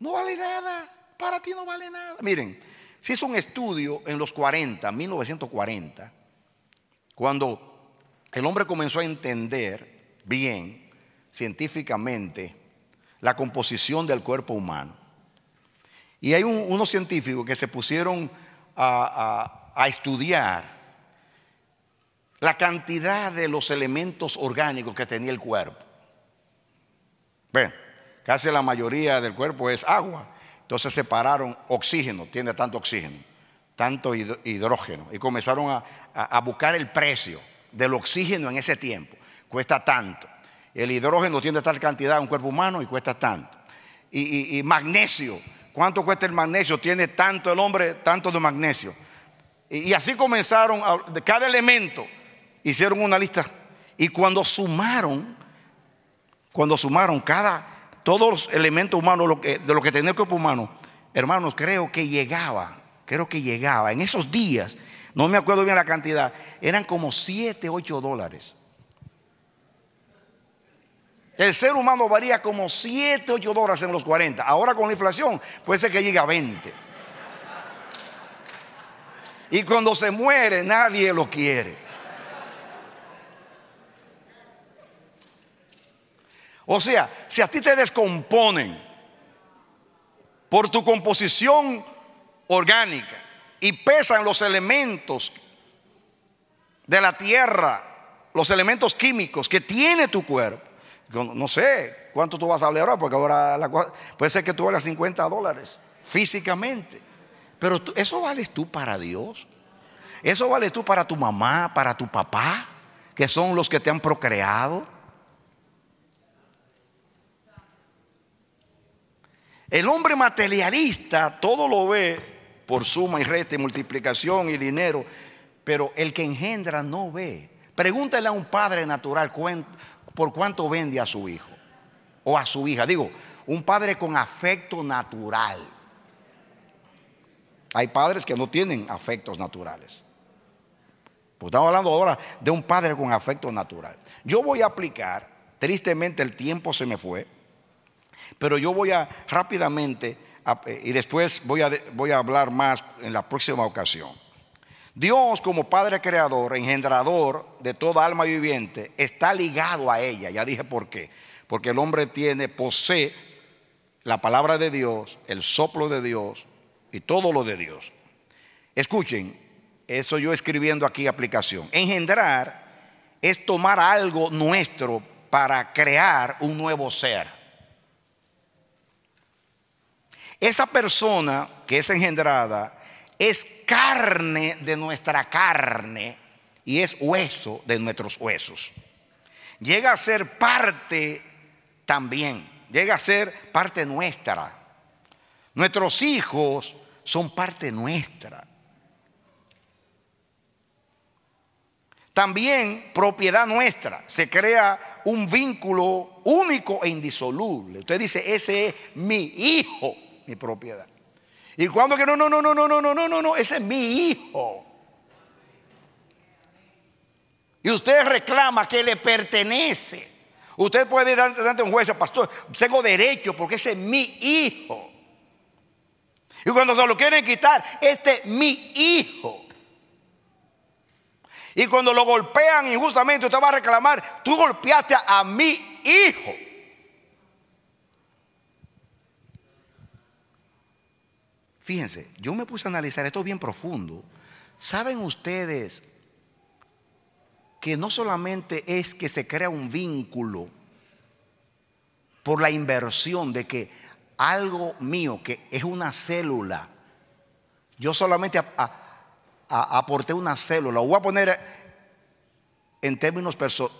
No vale nada, para ti no vale nada. Miren, se hizo un estudio en los 40, 1940, cuando el hombre comenzó a entender bien, científicamente, la composición del cuerpo humano. Y hay unos científicos que se pusieron a estudiar la cantidad de los elementos orgánicos que tenía el cuerpo. ven casi la mayoría del cuerpo es agua. Entonces separaron oxígeno, tiene tanto oxígeno, tanto hidrógeno. Y comenzaron a, buscar el precio del oxígeno en ese tiempo. Cuesta tanto. El hidrógeno tiene tal cantidad en un cuerpo humano y cuesta tanto. Y, magnesio. ¿Cuánto cuesta el magnesio? Tiene tanto el hombre, tanto de magnesio. Y, así comenzaron, de cada elemento hicieron una lista. Y cuando sumaron, cuando sumaron cada, todos los elementos humanos, de lo que tenía el cuerpo humano, hermanos, creo que llegaba, creo que llegaba. En esos días, no me acuerdo bien la cantidad, eran como 7, 8 dólares. El ser humano varía como 7, 8 dólares en los 40. Ahora con la inflación puede ser que llegue a 20. Y cuando se muere nadie lo quiere. O sea, si a ti te descomponen por tu composición orgánica y pesan los elementos de la tierra, los elementos químicos que tiene tu cuerpo, no sé cuánto tú vas a hablar ahora, porque ahora puede ser que tú valgas 50 dólares físicamente, pero eso vales tú para Dios, eso vales tú para tu mamá, para tu papá, que son los que te han procreado. El hombre materialista todo lo ve por suma y resta y multiplicación y dinero, pero el que engendra no ve. Pregúntale a un padre natural por cuánto vende a su hijo o a su hija. Digo, un padre con afecto natural. Hay padres que no tienen afectos naturales. Pues estamos hablando ahora de un padre con afecto natural. Yo voy a aplicar, tristemente el tiempo se me fue, pero yo voy a rápidamente, eh, y después voy a, voy a hablar más en la próxima ocasión. Dios como Padre Creador, engendrador de toda alma viviente, está ligado a ella. Ya dije por qué. Porque el hombre tiene, posee la palabra de Dios, el soplo de Dios y todo lo de Dios. Escuchen, eso yo escribiendo aquí aplicación. Engendrar es tomar algo nuestro para crear un nuevo ser. Esa persona que es engendrada es carne de nuestra carne y es hueso de nuestros huesos. Llega a ser parte también, llega a ser parte nuestra. Nuestros hijos son parte nuestra. También propiedad nuestra. Se crea un vínculo único e indisoluble. Usted dice, ese es mi hijo mi propiedad. Y cuando que no, no, no, no, no, no, no, no, no, no, ese es mi hijo. Y usted reclama que le pertenece. Usted puede ir ante un juez, pastor, tengo derecho porque ese es mi hijo. Y cuando se lo quieren quitar, este es mi hijo. Y cuando lo golpean injustamente, usted va a reclamar, tú golpeaste a mi hijo. Fíjense, yo me puse a analizar esto bien profundo. ¿Saben ustedes que no solamente es que se crea un vínculo por la inversión de que algo mío, que es una célula, yo solamente aporté una célula, voy a poner en términos, personales?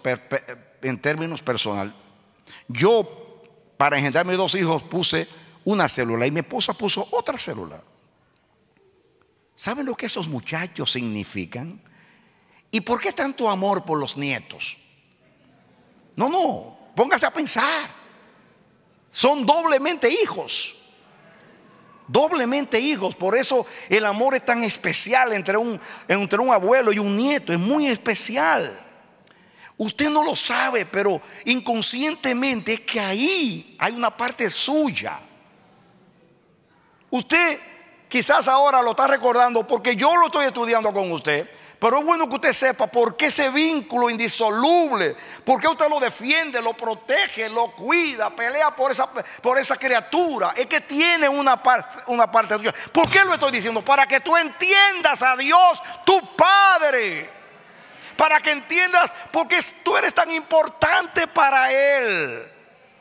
en términos personal, yo para engendrar mis dos hijos puse una célula y mi esposa puso otra célula. ¿Saben lo que esos muchachos significan? ¿Y por qué tanto amor por los nietos? No, no, póngase a pensar. Son doblemente hijos. Doblemente hijos. Por eso el amor es tan especial entre un, entre un abuelo y un nieto. Es muy especial. Usted no lo sabe, pero inconscientemente es que ahí hay una parte suya Usted quizás ahora lo está recordando porque yo lo estoy estudiando con usted. Pero es bueno que usted sepa por qué ese vínculo indisoluble, por qué usted lo defiende, lo protege, lo cuida, pelea por esa, por esa criatura. Es que tiene una parte, una parte de Dios. ¿Por qué lo estoy diciendo? Para que tú entiendas a Dios, tu Padre. Para que entiendas por qué tú eres tan importante para Él.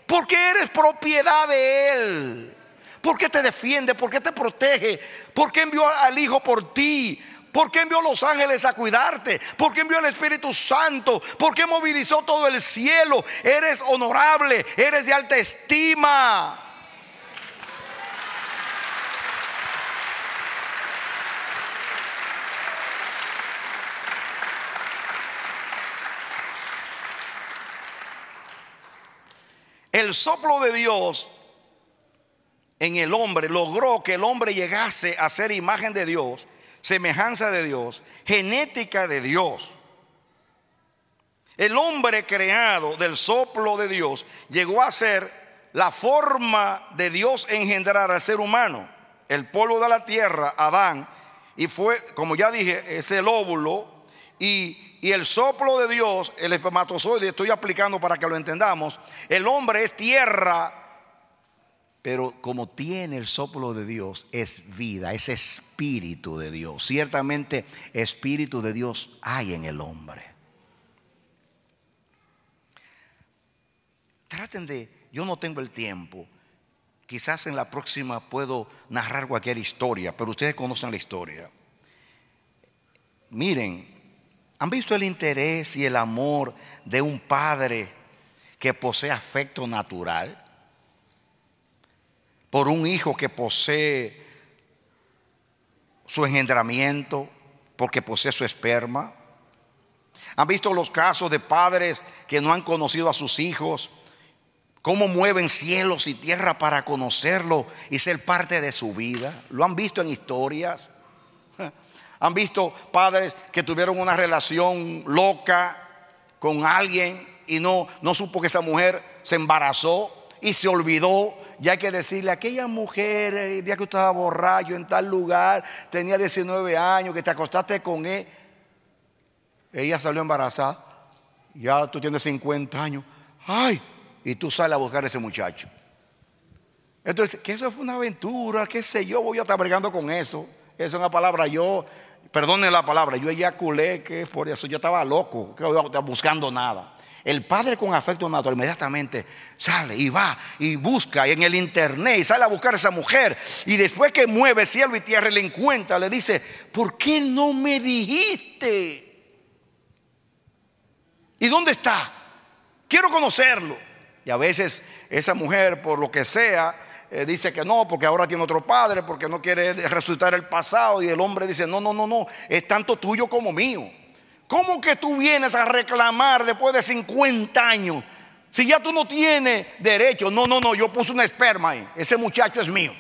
Porque eres propiedad de Él. ¿Por qué te defiende? ¿Por qué te protege? ¿Por qué envió al Hijo por ti? ¿Por qué envió los ángeles a cuidarte? ¿Por qué envió al Espíritu Santo? ¿Por qué movilizó todo el cielo? Eres honorable, eres de alta estima. El soplo de Dios en el hombre, logró que el hombre llegase a ser imagen de Dios, semejanza de Dios, genética de Dios. El hombre creado del soplo de Dios llegó a ser la forma de Dios engendrar al ser humano, el polvo de la tierra, Adán, y fue, como ya dije, es el óvulo y, y el soplo de Dios, el espermatozoide, estoy aplicando para que lo entendamos, el hombre es tierra pero como tiene el soplo de Dios, es vida, es espíritu de Dios. Ciertamente espíritu de Dios hay en el hombre. Traten de, yo no tengo el tiempo, quizás en la próxima puedo narrar cualquier historia, pero ustedes conocen la historia. Miren, ¿han visto el interés y el amor de un padre que posee afecto natural? por un hijo que posee su engendramiento, porque posee su esperma. ¿Han visto los casos de padres que no han conocido a sus hijos? ¿Cómo mueven cielos y tierra para conocerlo y ser parte de su vida? ¿Lo han visto en historias? ¿Han visto padres que tuvieron una relación loca con alguien y no, no supo que esa mujer se embarazó y se olvidó ya hay que decirle a aquella mujer, el que usted estaba borracho en tal lugar, tenía 19 años, que te acostaste con él, ella salió embarazada, ya tú tienes 50 años, ay, y tú sales a buscar a ese muchacho. Entonces, que eso fue una aventura, qué sé yo, voy a estar brigando con eso. Esa es una palabra, yo, perdone la palabra, yo eyaculé, que por eso yo estaba loco, que no estaba buscando nada. El padre con afecto natural inmediatamente sale y va y busca en el internet y sale a buscar a esa mujer. Y después que mueve cielo y tierra le encuentra, le dice, ¿por qué no me dijiste? ¿Y dónde está? Quiero conocerlo. Y a veces esa mujer, por lo que sea, eh, dice que no, porque ahora tiene otro padre, porque no quiere resucitar el pasado. Y el hombre dice, no, no, no, no, es tanto tuyo como mío. ¿Cómo que tú vienes a reclamar después de 50 años? Si ya tú no tienes derecho. No, no, no, yo puse una esperma ahí. Ese muchacho es mío.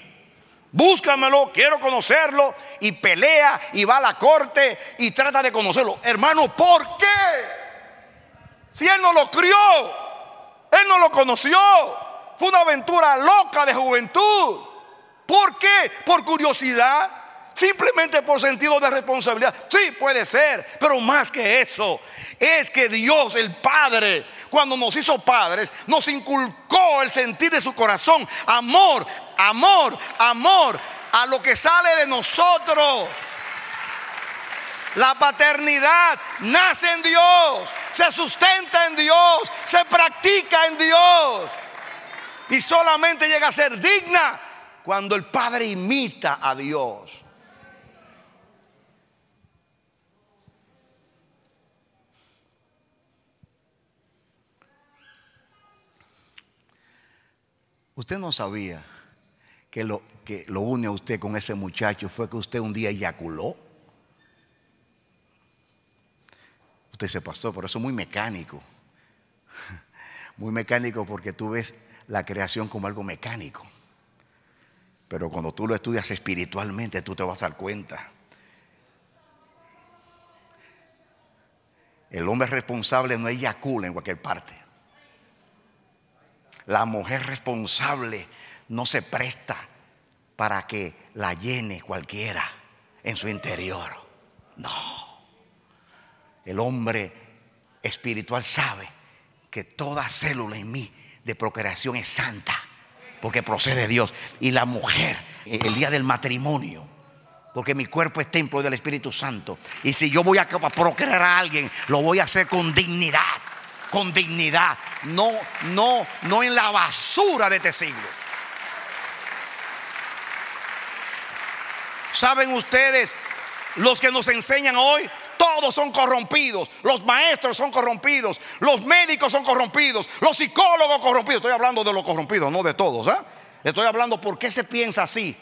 Búscamelo, quiero conocerlo. Y pelea y va a la corte y trata de conocerlo. Hermano, ¿por qué? Si él no lo crió, él no lo conoció. Fue una aventura loca de juventud. ¿Por qué? Por curiosidad simplemente por sentido de responsabilidad. Sí, puede ser, pero más que eso, es que Dios, el Padre, cuando nos hizo padres, nos inculcó el sentir de su corazón, amor, amor, amor a lo que sale de nosotros. La paternidad nace en Dios, se sustenta en Dios, se practica en Dios y solamente llega a ser digna cuando el Padre imita a Dios. Usted no sabía que lo que lo une a usted con ese muchacho fue que usted un día eyaculó. Usted se pasó, pero eso es muy mecánico. Muy mecánico porque tú ves la creación como algo mecánico. Pero cuando tú lo estudias espiritualmente, tú te vas a dar cuenta. El hombre responsable no eyacula en cualquier parte. La mujer responsable no se presta para que la llene cualquiera en su interior. No. El hombre espiritual sabe que toda célula en mí de procreación es santa, porque procede de Dios. Y la mujer, el día del matrimonio, porque mi cuerpo es templo del Espíritu Santo. Y si yo voy a procrear a alguien, lo voy a hacer con dignidad con dignidad, no, no, no en la basura de este siglo. Saben ustedes, los que nos enseñan hoy, todos son corrompidos. Los maestros son corrompidos. Los médicos son corrompidos. Los psicólogos corrompidos. Estoy hablando de los corrompidos, no de todos. ¿ah? Estoy hablando por qué se piensa así.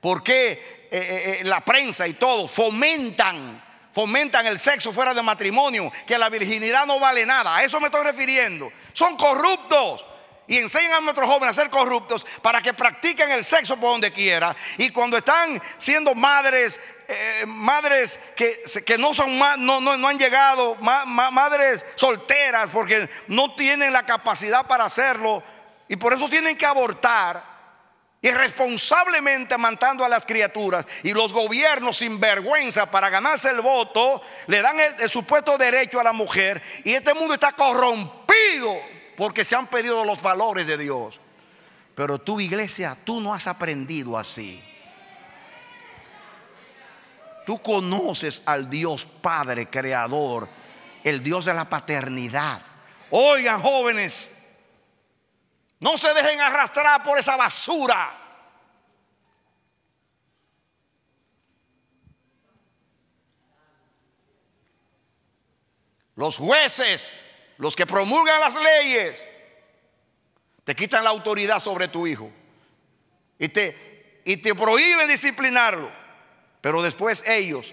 Por qué eh, eh, eh, la prensa y todo fomentan fomentan el sexo fuera de matrimonio, que la virginidad no vale nada. A eso me estoy refiriendo. Son corruptos. Y enseñan a nuestros jóvenes a ser corruptos para que practiquen el sexo por donde quiera. Y cuando están siendo madres, eh, madres que, que, no, son, no, no, han llegado, madres solteras porque no tienen la capacidad para hacerlo. Y por eso tienen que abortar irresponsablemente amantando a las criaturas y los gobiernos sin vergüenza para ganarse el voto le dan el, supuesto derecho a la mujer y este mundo está corrompido porque se han perdido los valores de Dios. Pero tú iglesia, tú no has aprendido así. Tú conoces al Dios Padre Creador, el Dios de la paternidad. Oigan jóvenes, no se dejen arrastrar por esa basura. Los jueces, los que promulgan las leyes, te quitan la autoridad sobre tu hijo y te, y te prohíben disciplinarlo. Pero después ellos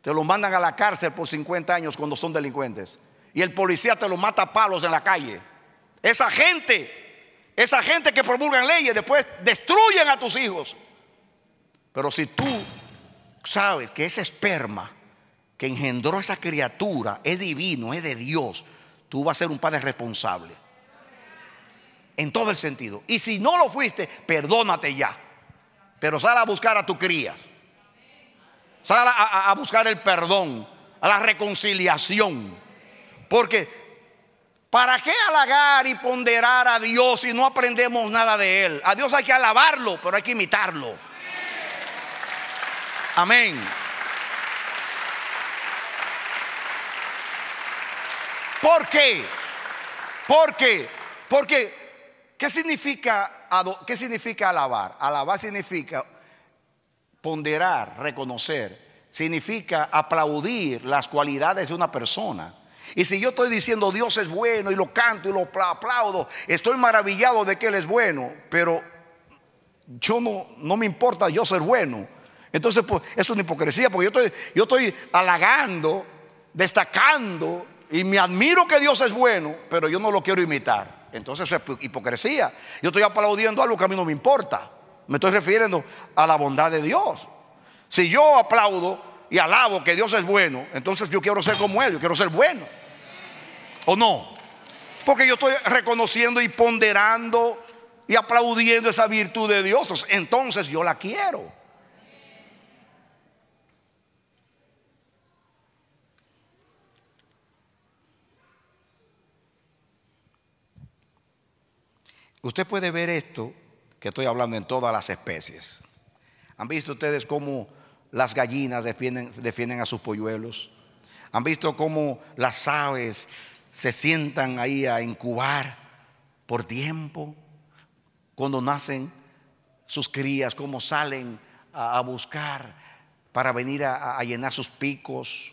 te lo mandan a la cárcel por 50 años cuando son delincuentes. Y el policía te lo mata a palos en la calle. Esa gente esa gente que promulgan leyes después destruyen a tus hijos. Pero si tú sabes que ese esperma que engendró esa criatura es divino, es de Dios, tú vas a ser un padre responsable. En todo el sentido. Y si no lo fuiste, perdónate ya. Pero sal a buscar a tu cría. Sal a, a buscar el perdón, a la reconciliación. Porque ¿Para qué halagar y ponderar a Dios si no aprendemos nada de Él? A Dios hay que alabarlo, pero hay que imitarlo. Amén. ¿Por qué? ¿Por qué? Porque, ¿qué significa, ¿qué significa alabar? Alabar significa ponderar, reconocer, significa aplaudir las cualidades de una persona y si yo estoy diciendo Dios es bueno y lo canto y lo aplaudo, estoy maravillado de que Él es bueno, pero yo no, me importa yo ser bueno. Entonces pues, es una hipocresía porque yo estoy, yo estoy halagando, destacando y me admiro que Dios es bueno, pero yo no lo quiero imitar. Entonces es hipocresía. Yo estoy aplaudiendo algo que a mí no me importa. Me estoy refiriendo a la bondad de Dios. Si yo aplaudo y alabo que Dios es bueno, entonces yo quiero ser como Él, yo quiero ser bueno. ¿O no? Porque yo estoy reconociendo y ponderando y aplaudiendo esa virtud de Dios. Entonces yo la quiero. Usted puede ver esto que estoy hablando en todas las especies. ¿Han visto ustedes cómo las gallinas defienden, defienden a sus polluelos. Han visto cómo las aves se sientan ahí a incubar por tiempo. Cuando nacen sus crías, cómo salen a, buscar para venir a, llenar sus picos.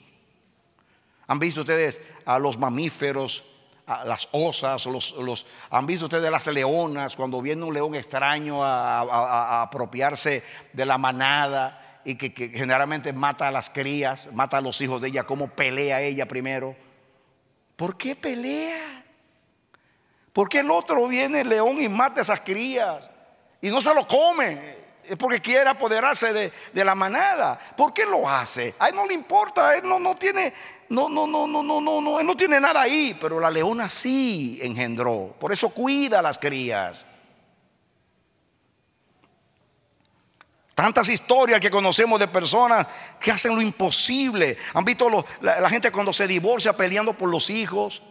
¿Han visto ustedes a los mamíferos las osas, los, los, han visto ustedes las leonas, cuando viene un león extraño a, apropiarse de la manada, y que, generalmente mata a las crías, mata a los hijos de ella, como pelea ella primero. ¿Por qué pelea? ¿Por qué el otro viene el león y mata a esas crías y no se lo come? Es porque quiere apoderarse de, la manada. ¿Por qué lo hace? A él no le importa, él no, tiene, no, no, no, no, no, no, no, él no tiene nada ahí. Pero la leona sí engendró. Por eso cuida a las crías. Tantas historias que conocemos de personas que hacen lo imposible. Han visto la, gente cuando se divorcia peleando por los hijos,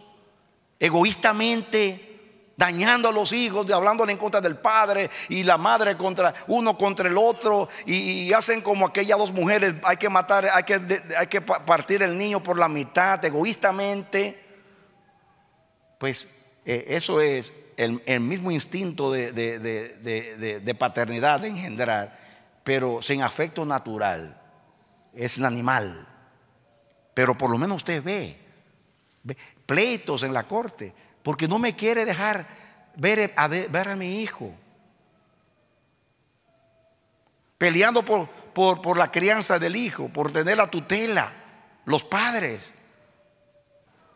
egoístamente dañando a los hijos, hablándole en contra del padre y la madre contra uno contra el otro y, hacen como aquellas dos mujeres, hay que matar, hay que, hay que partir el niño por la mitad egoístamente. Pues eh, eso es el, mismo instinto de paternidad, de engendrar pero sin afecto natural. Es un animal. Pero por lo menos usted ve, pleitos en la corte, porque no me quiere dejar ver a, ver a mi hijo. Peleando por, por, por la crianza del hijo, por tener la tutela, los padres.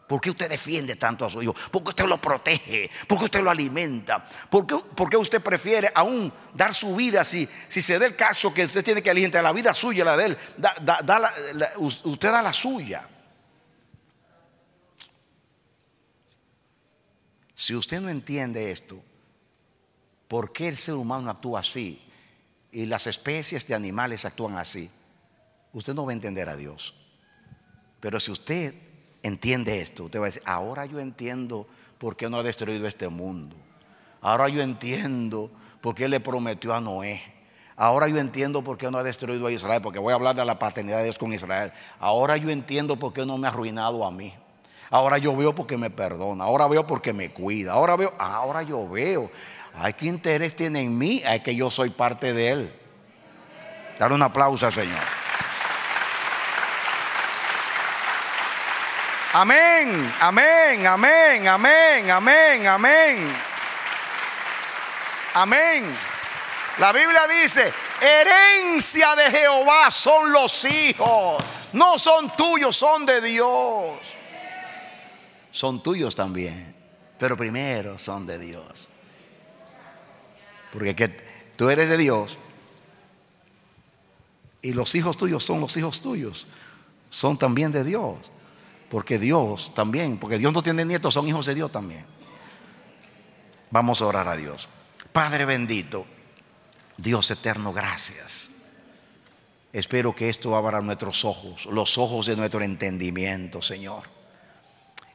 ¿Por qué usted defiende tanto a su hijo? ¿Por qué usted lo protege? ¿Por qué usted lo alimenta? ¿Por qué, usted prefiere aún dar su vida si, si se da el caso que usted tiene que alimentar la vida suya la de él? usted da la suya. Si usted no entiende esto, ¿por qué el ser humano actúa así y las especies de animales actúan así? Usted no va a entender a Dios. Pero si usted entiende esto, usted va a decir, ahora yo entiendo por qué no ha destruido este mundo. Ahora yo entiendo por qué le prometió a Noé. Ahora yo entiendo por qué no ha destruido a Israel, porque voy a hablar de la paternidad de Dios con Israel. Ahora yo entiendo por qué no me ha arruinado a mí. Ahora yo veo porque me perdona, ahora veo porque me cuida, ahora veo, ahora yo veo. Hay qué interés tiene en mí, hay que yo soy parte de él. Dar un aplauso al Señor. Amén, amén, amén, amén, amén, amén. Amén. La Biblia dice, herencia de Jehová son los hijos. No son tuyos, son de Dios. Son tuyos también, pero primero son de Dios. Porque tú eres de Dios y los hijos tuyos son los hijos tuyos. Son también de Dios. Porque Dios también, porque Dios no tiene nietos, son hijos de Dios también. Vamos a orar a Dios. Padre bendito, Dios eterno, gracias. Espero que esto abra nuestros ojos, los ojos de nuestro entendimiento, Señor.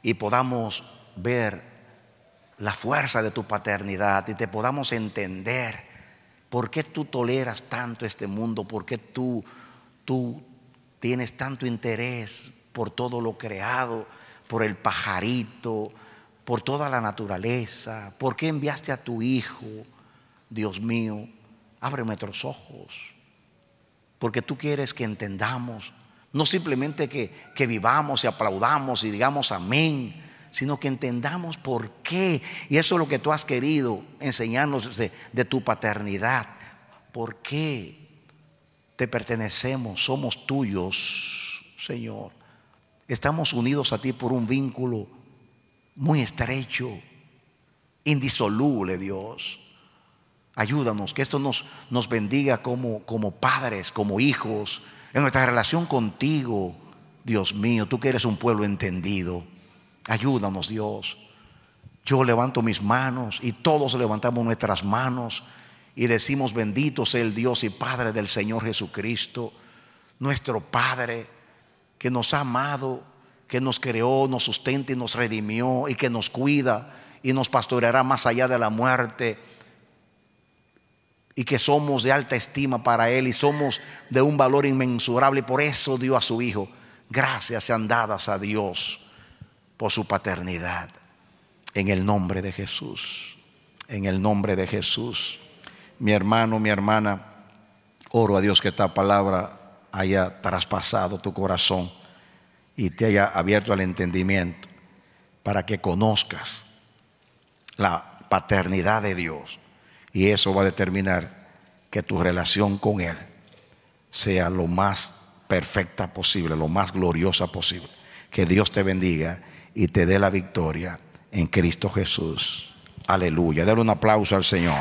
Y podamos ver la fuerza de tu paternidad y te podamos entender por qué tú toleras tanto este mundo, por qué tú, tú tienes tanto interés por todo lo creado, por el pajarito, por toda la naturaleza. ¿Por qué enviaste a tu hijo? Dios mío, ábreme nuestros ojos. Porque tú quieres que entendamos, no simplemente que, vivamos y aplaudamos y digamos amén, sino que entendamos por qué. Y eso es lo que tú has querido enseñarnos de tu paternidad. ¿Por qué te pertenecemos? Somos tuyos, Señor. Estamos unidos a ti por un vínculo muy estrecho, indisoluble, Dios. Ayúdanos, que esto nos, nos bendiga como, como padres, como hijos, en nuestra relación contigo, Dios mío, tú que eres un pueblo entendido. Ayúdanos, Dios. Yo levanto mis manos y todos levantamos nuestras manos y decimos, bendito sea el Dios y Padre del Señor Jesucristo, nuestro Padre que nos ha amado, que nos creó, nos sustenta y nos redimió y que nos cuida y nos pastoreará más allá de la muerte y que somos de alta estima para Él y somos de un valor inmensurable. Por eso dio a su Hijo. Gracias sean dadas a Dios por su paternidad. En el nombre de Jesús. En el nombre de Jesús. Mi hermano, mi hermana, oro a Dios que esta palabra haya traspasado tu corazón y te haya abierto al entendimiento para que conozcas la paternidad de Dios. Y eso va a determinar que tu relación con Él sea lo más perfecta posible, lo más gloriosa posible. Que Dios te bendiga y te dé la victoria en Cristo Jesús. Aleluya. Dale un aplauso al Señor.